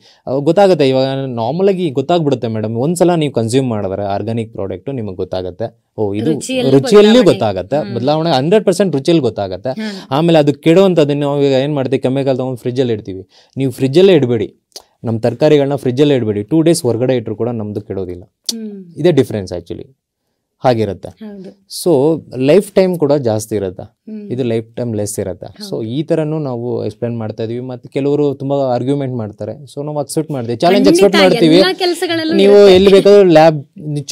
ಗೊತ್ತಾಗುತ್ತೆ ಇವಾಗ ನಾರ್ಮಲಾಗಿ ಗೊತ್ತಾಗ್ಬಿಡುತ್ತೆ ಮೇಡಮ್ ಒಂದು ಸಲ ನೀವು ಕನ್ಸ್ಯೂಮ್ ಮಾಡಿದ್ರೆ ಆರ್ಗ್ಯಾನಿಕ್ ಪ್ರಾಡಕ್ಟು ನಿಮಗೆ ಗೊತ್ತಾಗುತ್ತೆ ಓ ಇದು ರುಚಿಯಲ್ಲಿ ಗೊತ್ತಾಗುತ್ತೆ ಬದಲಾವಣೆ ಹಂಡ್ರೆಡ್ ಪರ್ಸೆಂಟ್ ರುಚಿಯಲ್ಲಿ ಗೊತ್ತಾಗುತ್ತೆ ಆಮೇಲೆ ಅದು ಕೆಡುವಂಥದ್ದನ್ನು ನಾವು ಈಗ ಏನು ಮಾಡ್ತೀವಿ ಕೆಮಿಕಲ್ ತೊಗೊಂಡು ಫ್ರಿಜ್ಜಲ್ಲಿ ಇಡ್ತೀವಿ ನೀವು ಫ್ರಿಜ್ಜಲ್ಲೇ ಇಡಬೇಡಿ ನಮ್ಮ ತರಕಾರಿಗಳನ್ನ ಫ್ರಿಜ್ಜಲ್ಲೇ ಇಡಬೇಡಿ ಟೂ ಡೇಸ್ ಹೊರಗಡೆ ಇಟ್ಟರು ಕೂಡ ನಮ್ಮದು ಕೆಡೋದಿಲ್ಲ ಇದೇ ಡಿಫ್ರೆನ್ಸ್ ಆ್ಯಕ್ಚುಲಿ ಹಾಗಿರುತ್ತೆ ಸೊ ಲೈಫ್ ಟೈಮ್ ಕೂಡ ಜಾಸ್ತಿ ಇರುತ್ತೆ ಇದು ಲೈಫ್ ಟೈಮ್ ಲೆಸ್ ಇರುತ್ತೆ ಸೊ ಈ ತರನು ನಾವು ಎಕ್ಸ್ಪ್ಲೇನ್ ಮಾಡ್ತಾ ಇದೀವಿ ಮತ್ತೆ ಕೆಲವರು ತುಂಬಾ ಆರ್ಗ್ಯುಮೆಂಟ್ ಮಾಡ್ತಾರೆ ಸೊ ನಾವು ಅಕ್ಸೆಪ್ಟ್ ಮಾಡ್ತೀವಿ ಚಾಲೆಂಜ್ ಮಾಡ್ತೀವಿ ನೀವು ಎಲ್ಲಿ ಬೇಕಾದ್ರೂ ಲ್ಯಾಬ್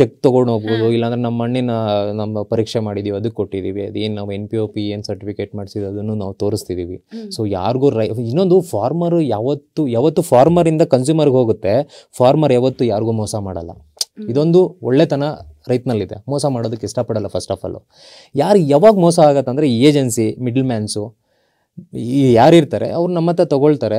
ಚೆಕ್ ತಗೊಂಡು ಹೋಗ್ಬೋದು ಇಲ್ಲಾಂದ್ರೆ ನಮ್ಮ ಮಣ್ಣಿನ ನಮ್ಮ ಪರೀಕ್ಷೆ ಮಾಡಿದೀವಿ ಅದಕ್ಕೆ ಕೊಟ್ಟಿದ್ದೀವಿ ಅದೇನು ನಾವು ಎನ್ ಪಿ ಓ ಪಿ ಏನ್ ಸರ್ಟಿಫಿಕೇಟ್ ಮಾಡಿಸಿದ ಅದನ್ನು ನಾವು ತೋರಿಸ್ತಿದೀವಿ ಸೊ ಯಾರಿಗೂ ರೈ ಇನ್ನೊಂದು ಫಾರ್ಮರ್ ಯಾವತ್ತು ಯಾವತ್ತು ಫಾರ್ಮರ್ ಇಂದ ಕನ್ಸ್ಯೂಮರ್ಗೆ ಹೋಗುತ್ತೆ ಫಾರ್ಮರ್ ಯಾವತ್ತು ಯಾರಿಗೂ ಮೋಸ ಮಾಡಲ್ಲ ಇದೊಂದು ಒಳ್ಳೆತನ ರೈತ್ನಲ್ಲಿದೆ ಮೋಸ ಮಾಡೋದಕ್ಕೆ ಇಷ್ಟಪಡಲ್ಲ ಫಸ್ಟ್ ಆಫ್ ಆಲ್ ಯಾರು ಯಾವಾಗ ಮೋಸ ಆಗತ್ತಂದರೆ ಈ ಏಜೆನ್ಸಿ ಮಿಡ್ಲ್ ಮ್ಯಾನ್ಸು ಈ ಯಾರಿರ್ತಾರೆ ಅವ್ರು ನಮ್ಮ ಹತ್ರ ತೊಗೊಳ್ತಾರೆ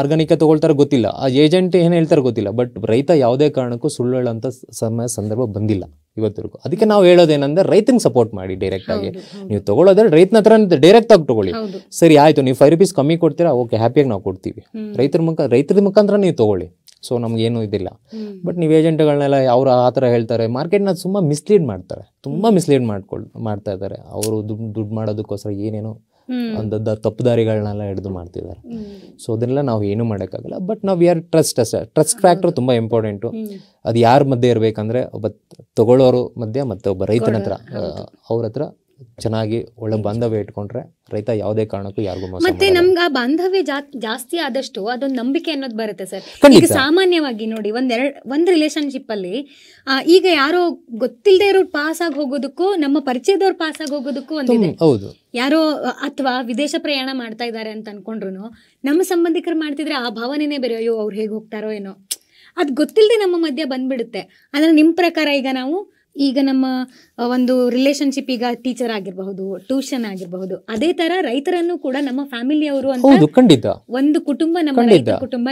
ಆರ್ಗಾನಿಕ ತೊಗೊಳ್ತಾರೆ ಗೊತ್ತಿಲ್ಲ ಆ ಏಜೆಂಟ್ ಏನು ಹೇಳ್ತಾರೆ ಗೊತ್ತಿಲ್ಲ ಬಟ್ ರೈತ ಯಾವುದೇ ಕಾರಣಕ್ಕೂ ಸುಳ್ಳು ಸಮಯ ಸಂದರ್ಭ ಬಂದಿಲ್ಲ ಇವತ್ತಿಗೂ ಅದಕ್ಕೆ ನಾವು ಹೇಳೋದೇನಂದ್ರೆ ರೈತನಿಗೆ ಸಪೋರ್ಟ್ ಮಾಡಿ ಡೈರೆಕ್ಟ್ ಆಗಿ ನೀವು ತಗೊಳ್ಳೋದ್ರೆ ರೈತನ ಹತ್ರ ಡೈರೆಕ್ಟ್ ಆಗಿ ತಗೊಳ್ಳಿ ಸರಿ ಆಯಿತು ನೀವು ಫೈವ್ ರುಪೀಸ್ ಕಮ್ಮಿ ಕೊಡ್ತೀರಾ ಓಕೆ ಹ್ಯಾಪಿಯಾಗಿ ನಾವು ಕೊಡ್ತೀವಿ ರೈತರ ಮುಖ ರೈತರ ಮುಖಾಂತರ ನೀವು ತೊಗೊಳ್ಳಿ ಸೊ ನಮಗೇನು ಇದಿಲ್ಲ ಬಟ್ ನೀವು ಏಜೆಂಟ್ಗಳನ್ನೆಲ್ಲ ಅವ್ರು ಆ ಥರ ಹೇಳ್ತಾರೆ ಮಾರ್ಕೆಟ್ನ ಸುಮ್ಮ ಮಿಸ್ಲೀಡ್ ಮಾಡ್ತಾರೆ ತುಂಬ ಮಿಸ್ಲೀಡ್ ಮಾಡ್ಕೊಳ್ ಮಾಡ್ತಾ ಇದ್ದಾರೆ ಅವರು ದುಡ್ಡು ದುಡ್ಡು ಮಾಡೋದಕ್ಕೋಸ್ಕರ ಏನೇನೋ ಒಂದು ತಪ್ಪುದಾರಿಗಳನ್ನೆಲ್ಲ ಹಿಡಿದು ಮಾಡ್ತಿದ್ದಾರೆ ಸೊ ಅದನ್ನೆಲ್ಲ ನಾವು ಏನೂ ಮಾಡೋಕ್ಕಾಗಲ್ಲ ಬಟ್ ನಾವು ಯಾರು ಟ್ರಸ್ಟ್ ಅಷ್ಟೇ ಟ್ರಸ್ಟ್ ಫ್ಯಾಕ್ಟರ್ ತುಂಬ ಇಂಪಾರ್ಟೆಂಟು ಅದು ಯಾರ ಮಧ್ಯೆ ಇರಬೇಕಂದ್ರೆ ಒಬ್ಬ ತಗೊಳ್ಳೋರು ಮಧ್ಯೆ ಮತ್ತೆ ಒಬ್ಬ ರೈತನ ಹತ್ರ ಅವ್ರ ಹತ್ರ ಚೆನ್ನಾಗಿ ಒಳ್ಳೆ ಬಾಂಧವ್ಯ ಇಟ್ಕೊಂಡ್ರೆ ರೈತ ಯಾವುದೇ ಕಾರಣಕ್ಕೂ ಯಾರಿಗೂ ಮತ್ತೆ ನಮ್ಗೆ ಆ ಬಾಂಧವ್ಯ ಜಾಸ್ತಿ ಆದಷ್ಟು ಅದೊಂದು ನಂಬಿಕೆ ಅನ್ನೋದು ಬರುತ್ತೆ ಸರ್ ಈಗ ಸಾಮಾನ್ಯವಾಗಿ ನೋಡಿ ಒಂದೆರಡು ಒಂದ್ ರಿಲೇಶನ್ಶಿಪ್ ಅಲ್ಲಿ ಈಗ ಯಾರೋ ಗೊತ್ತಿಲ್ಲದೆ ಇರೋ ಪಾಸ್ ಆಗಿ ಹೋಗೋದಕ್ಕೂ ನಮ್ಮ ಪರಿಚಯದವ್ರು ಪಾಸ್ ಆಗಿ ಹೋಗೋದಕ್ಕೂ ಒಂದಿದೆ ಹೌದು ಯಾರೋ ಅಥವಾ ವಿದೇಶ ಪ್ರಯಾಣ ಮಾಡ್ತಾ ಇದ್ದಾರೆ ಅಂತ ಅನ್ಕೊಂಡ್ರು ನಮ್ಮ ಸಂಬಂಧಿಕರು ಮಾಡ್ತಿದ್ರೆ ಆ ಭಾವನೆನೇ ಬೇರೆ ಅಯ್ಯೋ ಅವ್ರು ಹೇಗೆ ಹೋಗ್ತಾರೋ ಏನೋ ಅದು ಗೊತ್ತಿಲ್ಲದೆ ನಮ್ಮ ಮಧ್ಯೆ ಬಂದ್ಬಿಡುತ್ತೆ ಅಂದ್ರೆ ನಿಮ್ಮ ಪ್ರಕಾರ ಈಗ ನಾವು ಈಗ ನಮ್ಮ ಒಂದು ರಿಲೇಶನ್ಶಿಪ್ ಈಗ ಟೀಚರ್ ಆಗಿರಬಹುದು ಟ್ಯೂಷನ್ ಆಗಿರಬಹುದು ಅದೇ ತರ ರೈತರನ್ನು ಕೂಡ ನಮ್ಮ ಫ್ಯಾಮಿಲಿ ಅವರು ಹೌದು ಖಂಡಿತ ಒಂದು ಕುಟುಂಬ ನಮ್ಮ ಕುಟುಂಬ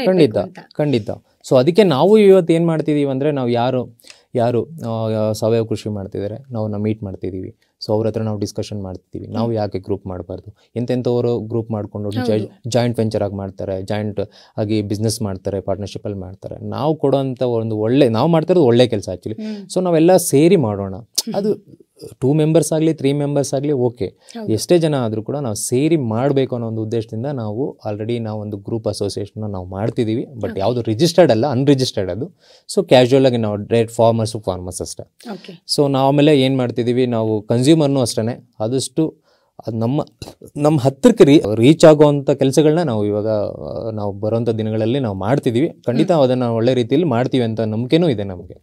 ಖಂಡಿತ ಸೊ ಅದಕ್ಕೆ ನಾವು ಇವತ್ತು ಏನು ಮಾಡ್ತಿದೀವಿ ಅಂದ್ರೆ ನಾವು ಯಾರು ಯಾರು ಸಾವಯವ ಕೃಷಿ ಮಾಡ್ತಿದಾರೆ ನಾವು ಮೀಟ್ ಮಾಡ್ತಿದೀವಿ ಸೊ ಅವ್ರ ಹತ್ರ ನಾವು ಡಿಸ್ಕಷನ್ ಮಾಡ್ತಿದ್ದೀವಿ ನಾವು ಯಾಕೆ ಗ್ರೂಪ್ ಮಾಡಬಾರ್ದು ಎಂತೆಂಥವರು ಗ್ರೂಪ್ ಮಾಡಿಕೊಂಡು ಜಾಯಿಂಟ್ ವೆಂಚರ್ ಆಗಿ ಮಾಡ್ತಾರೆ ಜಾಯಿಂಟ್ ಆಗಿ ಬಿಸ್ನೆಸ್ ಮಾಡ್ತಾರೆ ಪಾರ್ಟ್ನರ್ಶಿಪ್ಪಲ್ಲಿ ಮಾಡ್ತಾರೆ ನಾವು ಕೊಡೋಂಥ ಒಂದು ಒಳ್ಳೆ ನಾವು ಮಾಡ್ತಿರೋದು ಒಳ್ಳೆ ಕೆಲಸ ಆ್ಯಕ್ಚುಲಿ ಸೊ ನಾವೆಲ್ಲ ಸೇರಿ ಮಾಡೋಣ ಅದು ಟೂ ಮೆಂಬರ್ಸ್ ಆಗಲಿ ತ್ರೀ ಮೆಂಬರ್ಸ್ ಆಗಲಿ ಓಕೆ ಎಷ್ಟೇ ಜನ ಆದರೂ ಕೂಡ ನಾವು ಸೇರಿ ಮಾಡಬೇಕು ಅನ್ನೋ ಒಂದು ಉದ್ದೇಶದಿಂದ ನಾವು ಆಲ್ರೆಡಿ ನಾವು ಒಂದು ಗ್ರೂಪ್ ಅಸೋಸಿಯೇಷನ್ನ ನಾವು ಮಾಡ್ತಿದ್ದೀವಿ ಬಟ್ ಯಾವುದು ರಿಜಿಸ್ಟರ್ಡ್ ಅಲ್ಲ ಅನ್ರಿಜಿಸ್ಟರ್ಡ್ ಅದು ಸೊ ಕ್ಯಾಶುವಲ್ ಆಗಿ ನಾವು ಡೈರೆಕ್ಟ್ ಫಾರ್ಮರ್ಸು ಫಾರ್ಮರ್ಸ್ ಅಷ್ಟೇ ಸೊ ನಾವು ಆಮೇಲೆ ಏನು ಮಾಡ್ತಿದ್ದೀವಿ ನಾವು ಕನ್ಸ್ಯೂಮರ್ನು ಅಷ್ಟೇ ಆದಷ್ಟು ಅದು ನಮ್ಮ ನಮ್ಮ ಹತ್ತಿರಕ್ಕೆ ರೀ ರೀಚ್ ಆಗುವಂಥ ಕೆಲಸಗಳನ್ನ ನಾವು ಇವಾಗ ನಾವು ಬರುವಂಥ ದಿನಗಳಲ್ಲಿ ನಾವು ಮಾಡ್ತಿದ್ದೀವಿ ಖಂಡಿತ ಅದನ್ನು ಒಳ್ಳೆ ರೀತಿಯಲ್ಲಿ ಮಾಡ್ತೀವಿ ಅಂತ ನಂಬಿಕೆನೂ ಇದೆ ನಮಗೆ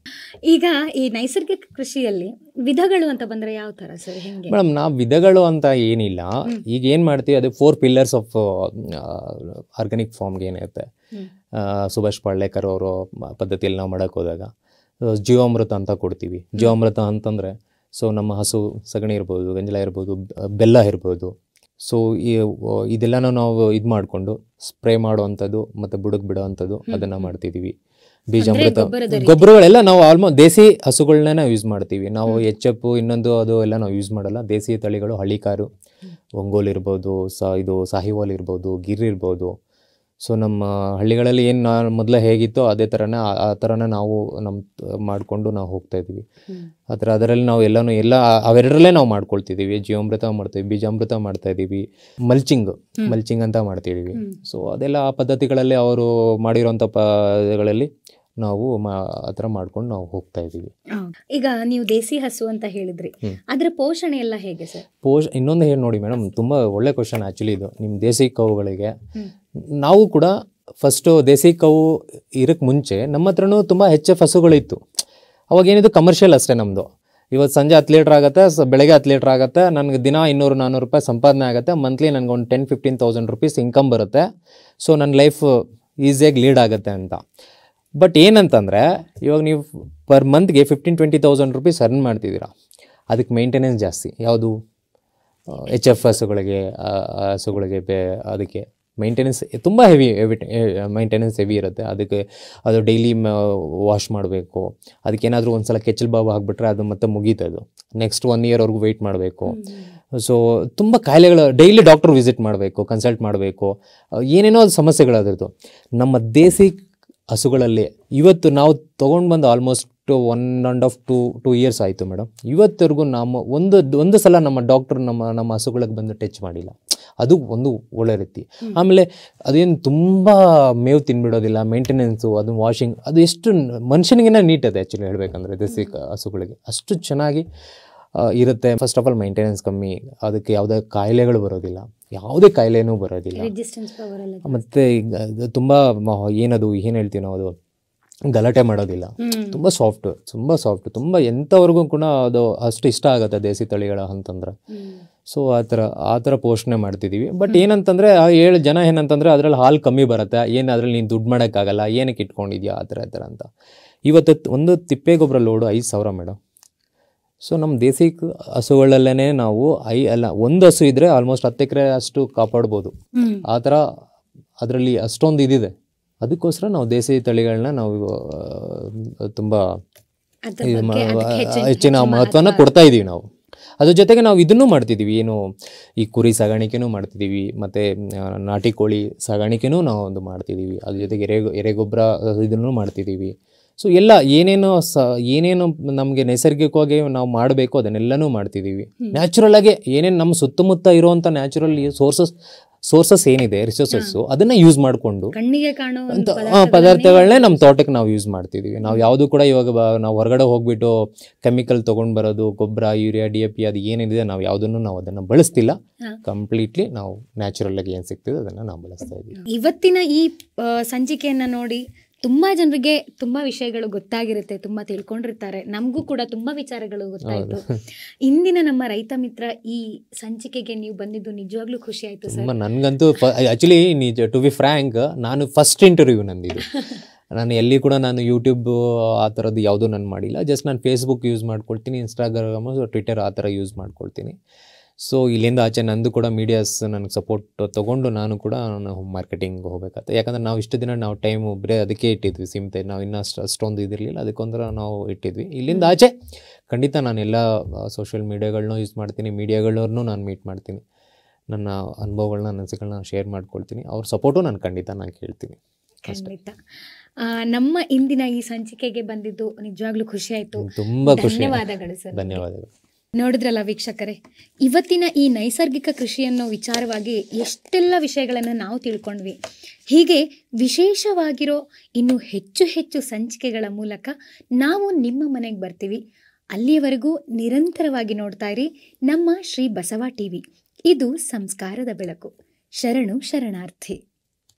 ಈಗ ಈ ನೈಸರ್ಗಿಕ ಕೃಷಿಯಲ್ಲಿ ವಿಧಗಳು ಅಂತ ಬಂದರೆ ಯಾವ ಥರ ಸರ್ ಮೇಡಮ್ ನಾವು ವಿಧಗಳು ಅಂತ ಏನಿಲ್ಲ ಈಗ ಏನು ಮಾಡ್ತೀವಿ ಅದೇ ಫೋರ್ ಪಿಲ್ಲರ್ಸ್ ಆಫ್ ಆರ್ಗ್ಯಾನಿಕ್ ಫಾರ್ಮ್ಗೆ ಏನಿರುತ್ತೆ ಸುಭಾಷ್ ಪಾಳ್ಲೇಕರ್ ಅವರು ಪದ್ಧತಿಯಲ್ಲಿ ನಾವು ಮಾಡೋಕ್ಕೆ ಹೋದಾಗ ಜೀವಾಮೃತ ಅಂತ ಕೊಡ್ತೀವಿ ಜೀವಾಮೃತ ಅಂತಂದರೆ ಸೊ ನಮ್ಮ ಹಸು ಸಗಣಿ ಇರ್ಬೋದು ಗಂಜಲ ಇರ್ಬೋದು ಬೆಲ್ಲ ಇರ್ಬೋದು ಸೊ ಈ ಇದೆಲ್ಲನೂ ನಾವು ಇದು ಮಾಡಿಕೊಂಡು ಸ್ಪ್ರೇ ಮಾಡುವಂಥದ್ದು ಮತ್ತು ಬುಡಕ್ಕೆ ಬಿಡೋವಂಥದ್ದು ಅದನ್ನು ಮಾಡ್ತಿದ್ದೀವಿ ಅಮೃತ ಗೊಬ್ಬರಗಳೆಲ್ಲ ನಾವು ಆಲ್ಮೋಸ್ಟ್ ದೇಸಿ ಹಸುಗಳನ್ನೇ ಯೂಸ್ ಮಾಡ್ತೀವಿ ನಾವು ಎಚ್ ಎಪ್ಪು ಇನ್ನೊಂದು ಅದು ಎಲ್ಲ ನಾವು ಯೂಸ್ ಮಾಡಲ್ಲ ದೇಸಿ ತಳಿಗಳು ಹಳ್ಳಿಕಾರು ಒಂಗೋಲ್ ಇರ್ಬೋದು ಸ ಇದು ಸಾಹಿವಾಲ್ ಇರ್ಬೋದು ಗಿರ್ ಇರ್ಬೋದು ಸೊ ನಮ್ಮ ಹಳ್ಳಿಗಳಲ್ಲಿ ಏನು ಮೊದಲೇ ಹೇಗಿತ್ತೋ ಅದೇ ಥರನೇ ಆ ಥರನೇ ನಾವು ನಮ್ಮ ಮಾಡಿಕೊಂಡು ನಾವು ಹೋಗ್ತಾ ಇದ್ದೀವಿ ಆದರೆ ಅದರಲ್ಲಿ ನಾವು ಎಲ್ಲಾನು ಎಲ್ಲ ಅವೆರಡರಲ್ಲೇ ನಾವು ಮಾಡ್ಕೊಳ್ತಿದ್ದೀವಿ ಜೀವಾಮೃತ ಮಾಡ್ತೀವಿ ಬೀಜಾಮೃತ ಮಾಡ್ತಾ ಇದ್ದೀವಿ ಮಲ್ಚಿಂಗ್ ಮಲ್ಚಿಂಗ್ ಅಂತ ಮಾಡ್ತಿದ್ದೀವಿ ಸೊ ಅದೆಲ್ಲ ಆ ಪದ್ಧತಿಗಳಲ್ಲಿ ಅವರು ಮಾಡಿರೋಂಥ ಪದಗಳಲ್ಲಿ ನಾವು ಆ ಮಾಡ್ಕೊಂಡು ನಾವು ಹೋಗ್ತಾ ಇದ್ದೀವಿ ಈಗ ನೀವು ದೇಸಿ ಹಸು ಅಂತ ಹೇಳಿದ್ರಿ ಅದರ ಪೋಷಣೆ ಎಲ್ಲ ಹೇಗೆ ಸರ್ ಪೋಷ ಇನ್ನೊಂದು ಹೇಳಿ ನೋಡಿ ಮೇಡಮ್ ತುಂಬಾ ಒಳ್ಳೆ ಕ್ವಶನ್ ಆಕ್ಚುಲಿ ಇದು ನಿಮ್ಮ ದೇಸಿ ಕವುಗಳಿಗೆ ನಾವು ಕೂಡ ಫಸ್ಟು ದೇಸಿ ಕವು ಇರಕ್ಕೆ ಮುಂಚೆ ನಮ್ಮ ಹತ್ರನೂ ತುಂಬ ಹೆಚ್ಚು ಹಸುಗಳಿತ್ತು ಅವಾಗೇನಿದು ಕಮರ್ಷಿಯಲ್ ಅಷ್ಟೇ ನಮ್ಮದು ಇವತ್ತು ಸಂಜೆ ಹತ್ತು ಲೀಟ್ರ್ ಆಗುತ್ತೆ ಸ ಬೆಳಗ್ಗೆ ಹತ್ತು ಲೀಟ್ರ್ ಆಗುತ್ತೆ ನನಗೆ ದಿನ ಇನ್ನೂರು ನಾನ್ನೂರು ರೂಪಾಯಿ ಸಂಪಾದನೆ ಆಗುತ್ತೆ ಮಂತ್ಲಿ ನನಗೆ ಒಂದು ten fifteen thousand rupees income ಬರುತ್ತೆ ಸೊ ನನ್ನ ಲೈಫ್ ಈಸಿಯಾಗಿ ಲೀಡ್ ಆಗುತ್ತೆ ಅಂತ ಬಟ್ ಏನಂತಂದರೆ ಇವಾಗ ನೀವು ಪರ್ ಮಂತ್ಗೆ fifteen twenty thousand rupees earn ಮಾಡ್ತಿದ್ದೀರಾ ಅದಕ್ಕೆ ಮೇಂಟೆನೆನ್ಸ್ ಜಾಸ್ತಿ ಯಾವುದು ಎಚ್ ಎಫ್ ಹಸುಗಳಿಗೆ ಹಸುಗಳಿಗೆ ಬೇ ಅದಕ್ಕೆ ಮೈಂಟೆನೆನ್ಸ್ ತುಂಬ ಹೆವಿ ಹೆವಿ ಮೈಂಟೆನೆನ್ಸ್ ಹೆವಿ ಇರುತ್ತೆ ಅದಕ್ಕೆ ಅದು ಡೈಲಿ ವಾಶ್ ಮಾಡಬೇಕು ಅದಕ್ಕೇನಾದರೂ ಒಂದು ಸಲ ಕೆಚ್ಚಲ್ ಬಾಬು ಹಾಕ್ಬಿಟ್ರೆ ಅದು ಮತ್ತೆ ಮುಗೀತದು ನೆಕ್ಸ್ಟ್ ಒನ್ ಇಯರ್ವರೆಗೂ ವೆಯ್ಟ್ ಮಾಡಬೇಕು ಸೊ ತುಂಬ ಕಾಯಿಲೆಗಳು ಡೈಲಿ ಡಾಕ್ಟರ್ ವಿಸಿಟ್ ಮಾಡಬೇಕು ಕನ್ಸಲ್ಟ್ ಮಾಡಬೇಕು ಏನೇನೋ ಸಮಸ್ಯೆಗಳು ಸಮಸ್ಯೆಗಳಾದ್ರದ್ದು ನಮ್ಮ ದೇಸಿ ಹಸುಗಳಲ್ಲಿ ಇವತ್ತು ನಾವು ತೊಗೊಂಡು ಬಂದು almost one and half to two years ಆಯಿತು ಮೇಡಮ್ ಇವತ್ತರೆಗೂ ನಮ್ಮ ಒಂದು ಒಂದು ಸಲ ನಮ್ಮ ಡಾಕ್ಟ್ರು ನಮ್ಮ ನಮ್ಮ ಹಸುಗಳಿಗೆ ಬಂದು ಟಚ್ ಮಾಡಿಲ್ಲ ಅದು ಒಂದು ಒಳ್ಳೆ ರೀತಿ ಆಮೇಲೆ ಅದೇನು ತುಂಬ ಮೇವು ತಿನ್ಬಿಡೋದಿಲ್ಲ ಮೇಂಟೆನೆನ್ಸು ಅದು ವಾಷಿಂಗ್ ಅದು ಎಷ್ಟು ಮನುಷ್ಯನಿಗೇನೆ ನೀಟ್ ಇದೆ ಆ್ಯಕ್ಚುಲಿ ಹೇಳಬೇಕಂದ್ರೆ ದೇಸಿ ಹಸುಗಳಿಗೆ ಅಷ್ಟು ಚೆನ್ನಾಗಿ ಇರುತ್ತೆ ಫಸ್ಟ್ ಆಫ್ ಆಲ್ ಮೈಂಟೆನೆನ್ಸ್ ಕಮ್ಮಿ ಅದಕ್ಕೆ ಯಾವುದೇ ಕಾಯಿಲೆಗಳು ಬರೋದಿಲ್ಲ ಯಾವುದೇ ಕಾಯಿಲೆನೂ ಬರೋದಿಲ್ಲ ಮತ್ತೆ ತುಂಬ ಏನದು ಏನು ಹೇಳ್ತೀವಿ ನಾವು ಅದು ಗಲಾಟೆ ಮಾಡೋದಿಲ್ಲ ತುಂಬ ಸಾಫ್ಟ್ ತುಂಬ ಸಾಫ್ಟ್ ತುಂಬ ಎಂಥವರೆಗೂ ಕೂಡ ಅದು ಅಷ್ಟು ಇಷ್ಟ ಆಗುತ್ತೆ ದೇಸಿ ತಳಿಗಳ ಅಂತಂದ್ರೆ ಸೊ ಆ ಥರ ಆ ಥರ ಪೋಷಣೆ ಮಾಡ್ತಿದ್ದೀವಿ ಬಟ್ ಏನಂತಂದರೆ ಆ ಏಳು ಜನ ಏನಂತಂದರೆ ಅದರಲ್ಲಿ ಹಾಲು ಕಮ್ಮಿ ಬರುತ್ತೆ ಏನು ಅದರಲ್ಲಿ ನೀನು ದುಡ್ಡು ಮಾಡೋಕ್ಕಾಗಲ್ಲ ಏನಕ್ಕೆ ಇಟ್ಕೊಂಡಿದ್ಯಾ ಆ ಥರ ಆ ಥರ ಅಂತ ಇವತ್ತು ಒಂದು ತಿಪ್ಪೆ ಗೊಬ್ಬರ ಲೋಡು ಐದು ಸಾವಿರ ಮೇಡಮ್ ಸೊ ನಮ್ಮ ದೇಸಿ ಹಸುಗಳಲ್ಲೇ ನಾವು ಐ ಅಲ್ಲ ಒಂದು ಹಸು ಇದ್ದರೆ ಆಲ್ಮೋಸ್ಟ್ ಹತ್ತು ಎಕರೆ ಅಷ್ಟು ಕಾಪಾಡ್ಬೋದು ಆ ಥರ ಅದರಲ್ಲಿ ಅಷ್ಟೊಂದು ಇದಿದೆ ಅದಕ್ಕೋಸ್ಕರ ನಾವು ದೇಸಿ ತಳಿಗಳನ್ನ ನಾವು ತುಂಬ ಹೆಚ್ಚಿನ ಮಹತ್ವನ ಕೊಡ್ತಾ ಇದ್ದೀವಿ ನಾವು ಅದ್ರ ಜೊತೆಗೆ ನಾವು ಇದನ್ನು ಮಾಡ್ತಿದ್ದೀವಿ ಏನು ಈ ಕುರಿ ಸಾಗಾಣಿಕೆನೂ ಮಾಡ್ತಿದ್ದೀವಿ ಮತ್ತು ನಾಟಿ ಕೋಳಿ ಸಾಗಾಣಿಕೆನೂ ನಾವು ಒಂದು ಮಾಡ್ತಿದ್ದೀವಿ ಅದ್ರ ಜೊತೆಗೆ ಎರೆ ಎರೆಗೊಬ್ಬರ ಇದನ್ನು ಮಾಡ್ತಿದ್ದೀವಿ ಸೊ ಎಲ್ಲ ಏನೇನು ಸ ಏನೇನು ನಮಗೆ ನೈಸರ್ಗಿಕವಾಗಿ ನಾವು ಮಾಡಬೇಕು ಅದನ್ನೆಲ್ಲನೂ ಮಾಡ್ತಿದ್ದೀವಿ ನ್ಯಾಚುರಲ್ ಆಗಿ ಏನೇನು ನಮ್ಮ ಸುತ್ತಮುತ್ತ ಇರುವಂಥ ನ್ಯಾಚುರಲ್ ಸೋರ್ಸಸ್ ಸೋರ್ಸಸ್ ಏನಿದೆ ರಿಸೋರ್ಸಸ್ ಅದನ್ನ ಯೂಸ್ ಮಾಡಿಕೊಂಡು ಕಣ್ಣಿಗೆ ಪದಾರ್ಥಗಳನ್ನೇ ನಮ್ಮ ತೋಟಕ್ಕೆ ನಾವು ಯೂಸ್ ಮಾಡ್ತಿದೀವಿ ನಾವು ಯಾವುದು ಕೂಡ ಇವಾಗ ನಾವು ಹೊರಗಡೆ ಹೋಗ್ಬಿಟ್ಟು ಕೆಮಿಕಲ್ ತಗೊಂಡ್ ಬರೋದು ಗೊಬ್ಬರ ಯೂರಿಯಾ ಡಿ ಎ ಅದು ಏನಿದೆ ನಾವು ಯಾವ್ದನ್ನು ನಾವು ಅದನ್ನ ಬಳಸ್ತಿಲ್ಲ ಕಂಪ್ಲೀಟ್ಲಿ ನಾವು ನ್ಯಾಚುರಲ್ ಆಗಿ ಏನ್ ಸಿಗ್ತದೆ ಅದನ್ನ ನಾವು ಬಳಸ್ತಾ ಇದೀವಿ ಇವತ್ತಿನ ಈ ಸಂಚಿಕೆಯನ್ನ ನೋಡಿ ತುಂಬ ಜನರಿಗೆ ತುಂಬ ವಿಷಯಗಳು ಗೊತ್ತಾಗಿರುತ್ತೆ ತುಂಬ ತಿಳ್ಕೊಂಡಿರ್ತಾರೆ ನಮಗೂ ಕೂಡ ತುಂಬ ವಿಚಾರಗಳು ಗೊತ್ತಾಯಿತು ಇಂದಿನ ನಮ್ಮ ರೈತ ಮಿತ್ರ ಈ ಸಂಚಿಕೆಗೆ ನೀವು ಬಂದಿದ್ದು ನಿಜವಾಗ್ಲೂ ಖುಷಿ ಆಯ್ತು ಸರ್ ನನಗಂತೂ ಆ್ಯಕ್ಚುಲಿ ನಿಜ ಟು ಬಿ ಫ್ರ್ಯಾಂಕ್ ನಾನು ಫಸ್ಟ್ ಇಂಟರ್ವ್ಯೂ ನಂದಿದ್ದು ನಾನು ಎಲ್ಲಿ ಕೂಡ ನಾನು ಯೂಟ್ಯೂಬ್ ಆ ಥರದ್ದು ಯಾವುದೂ ನಾನು ಮಾಡಿಲ್ಲ ಜಸ್ಟ್ ನಾನು ಫೇಸ್ಬುಕ್ ಯೂಸ್ ಮಾಡ್ಕೊಳ್ತೀನಿ ಇನ್ಸ್ಟಾಗ್ರಾಮು ಟ್ವಿಟರ್ ಆ ಥರ ಯೂಸ್ ಮಾಡ್ಕೊಳ್ತೀನಿ ಸೊ ಇಲ್ಲಿಂದ ಆಚೆ ನಂದು ಕೂಡ ಮೀಡಿಯಾಸ್ ನನಗೆ ಸಪೋರ್ಟ್ ತೊಗೊಂಡು ನಾನು ಕೂಡ ನಾನು ಮಾರ್ಕೆಟಿಂಗ್ ಹೋಗಬೇಕಾಗ್ತದೆ ಯಾಕಂದರೆ ನಾವು ಇಷ್ಟು ದಿನ ನಾವು ಟೈಮು ಬರೀ ಅದಕ್ಕೆ ಇಟ್ಟಿದ್ವಿ ಸೀಮಿತ ನಾವು ಇನ್ನೂ ಅಷ್ಟು ಅಷ್ಟೊಂದು ಇದಿರಲಿಲ್ಲ ಅದಕ್ಕೊಂದರ ನಾವು ಇಟ್ಟಿದ್ವಿ ಇಲ್ಲಿಂದ ಆಚೆ ಖಂಡಿತ ನಾನು ಎಲ್ಲ ಸೋಷಿಯಲ್ ಮೀಡಿಯಾಗಳನ್ನೂ ಯೂಸ್ ಮಾಡ್ತೀನಿ ಮೀಡಿಯಾಗಳವ್ರನ್ನು ನಾನು ಮೀಟ್ ಮಾಡ್ತೀನಿ ನನ್ನ ಅನುಭವಗಳನ್ನ ನನಸುಗಳನ್ನ ಶೇರ್ ಮಾಡ್ಕೊಳ್ತೀನಿ ಅವ್ರ ಸಪೋರ್ಟು ನಾನು ಖಂಡಿತ ನಾನು ಕೇಳ್ತೀನಿ ಖಂಡಿತ ನಮ್ಮ ಇಂದಿನ ಈ ಸಂಚಿಕೆಗೆ ಬಂದಿದ್ದು ನಿಜವಾಗ್ಲೂ ಖುಷಿ ಆಯಿತು ತುಂಬ ಧನ್ಯವಾದಗಳು ಸರ್ ಧನ್ಯವಾದಗಳು ನೋಡಿದ್ರಲ್ಲ ವೀಕ್ಷಕರೇ ಇವತ್ತಿನ ಈ ನೈಸರ್ಗಿಕ ಕೃಷಿಯನ್ನು ವಿಚಾರವಾಗಿ ಎಷ್ಟೆಲ್ಲ ವಿಷಯಗಳನ್ನು ನಾವು ತಿಳ್ಕೊಂಡ್ವಿ ಹೀಗೆ ವಿಶೇಷವಾಗಿರೋ ಇನ್ನು ಹೆಚ್ಚು ಹೆಚ್ಚು ಸಂಚಿಕೆಗಳ ಮೂಲಕ ನಾವು ನಿಮ್ಮ ಮನೆಗೆ ಬರ್ತೀವಿ ಅಲ್ಲಿಯವರೆಗೂ ನಿರಂತರವಾಗಿ ನೋಡ್ತಾ ಇರಿ ನಮ್ಮ ಶ್ರೀ ಬಸವ ಟಿವಿ ಇದು ಸಂಸ್ಕಾರದ ಬೆಳಕು ಶರಣು ಶರಣಾರ್ಥಿ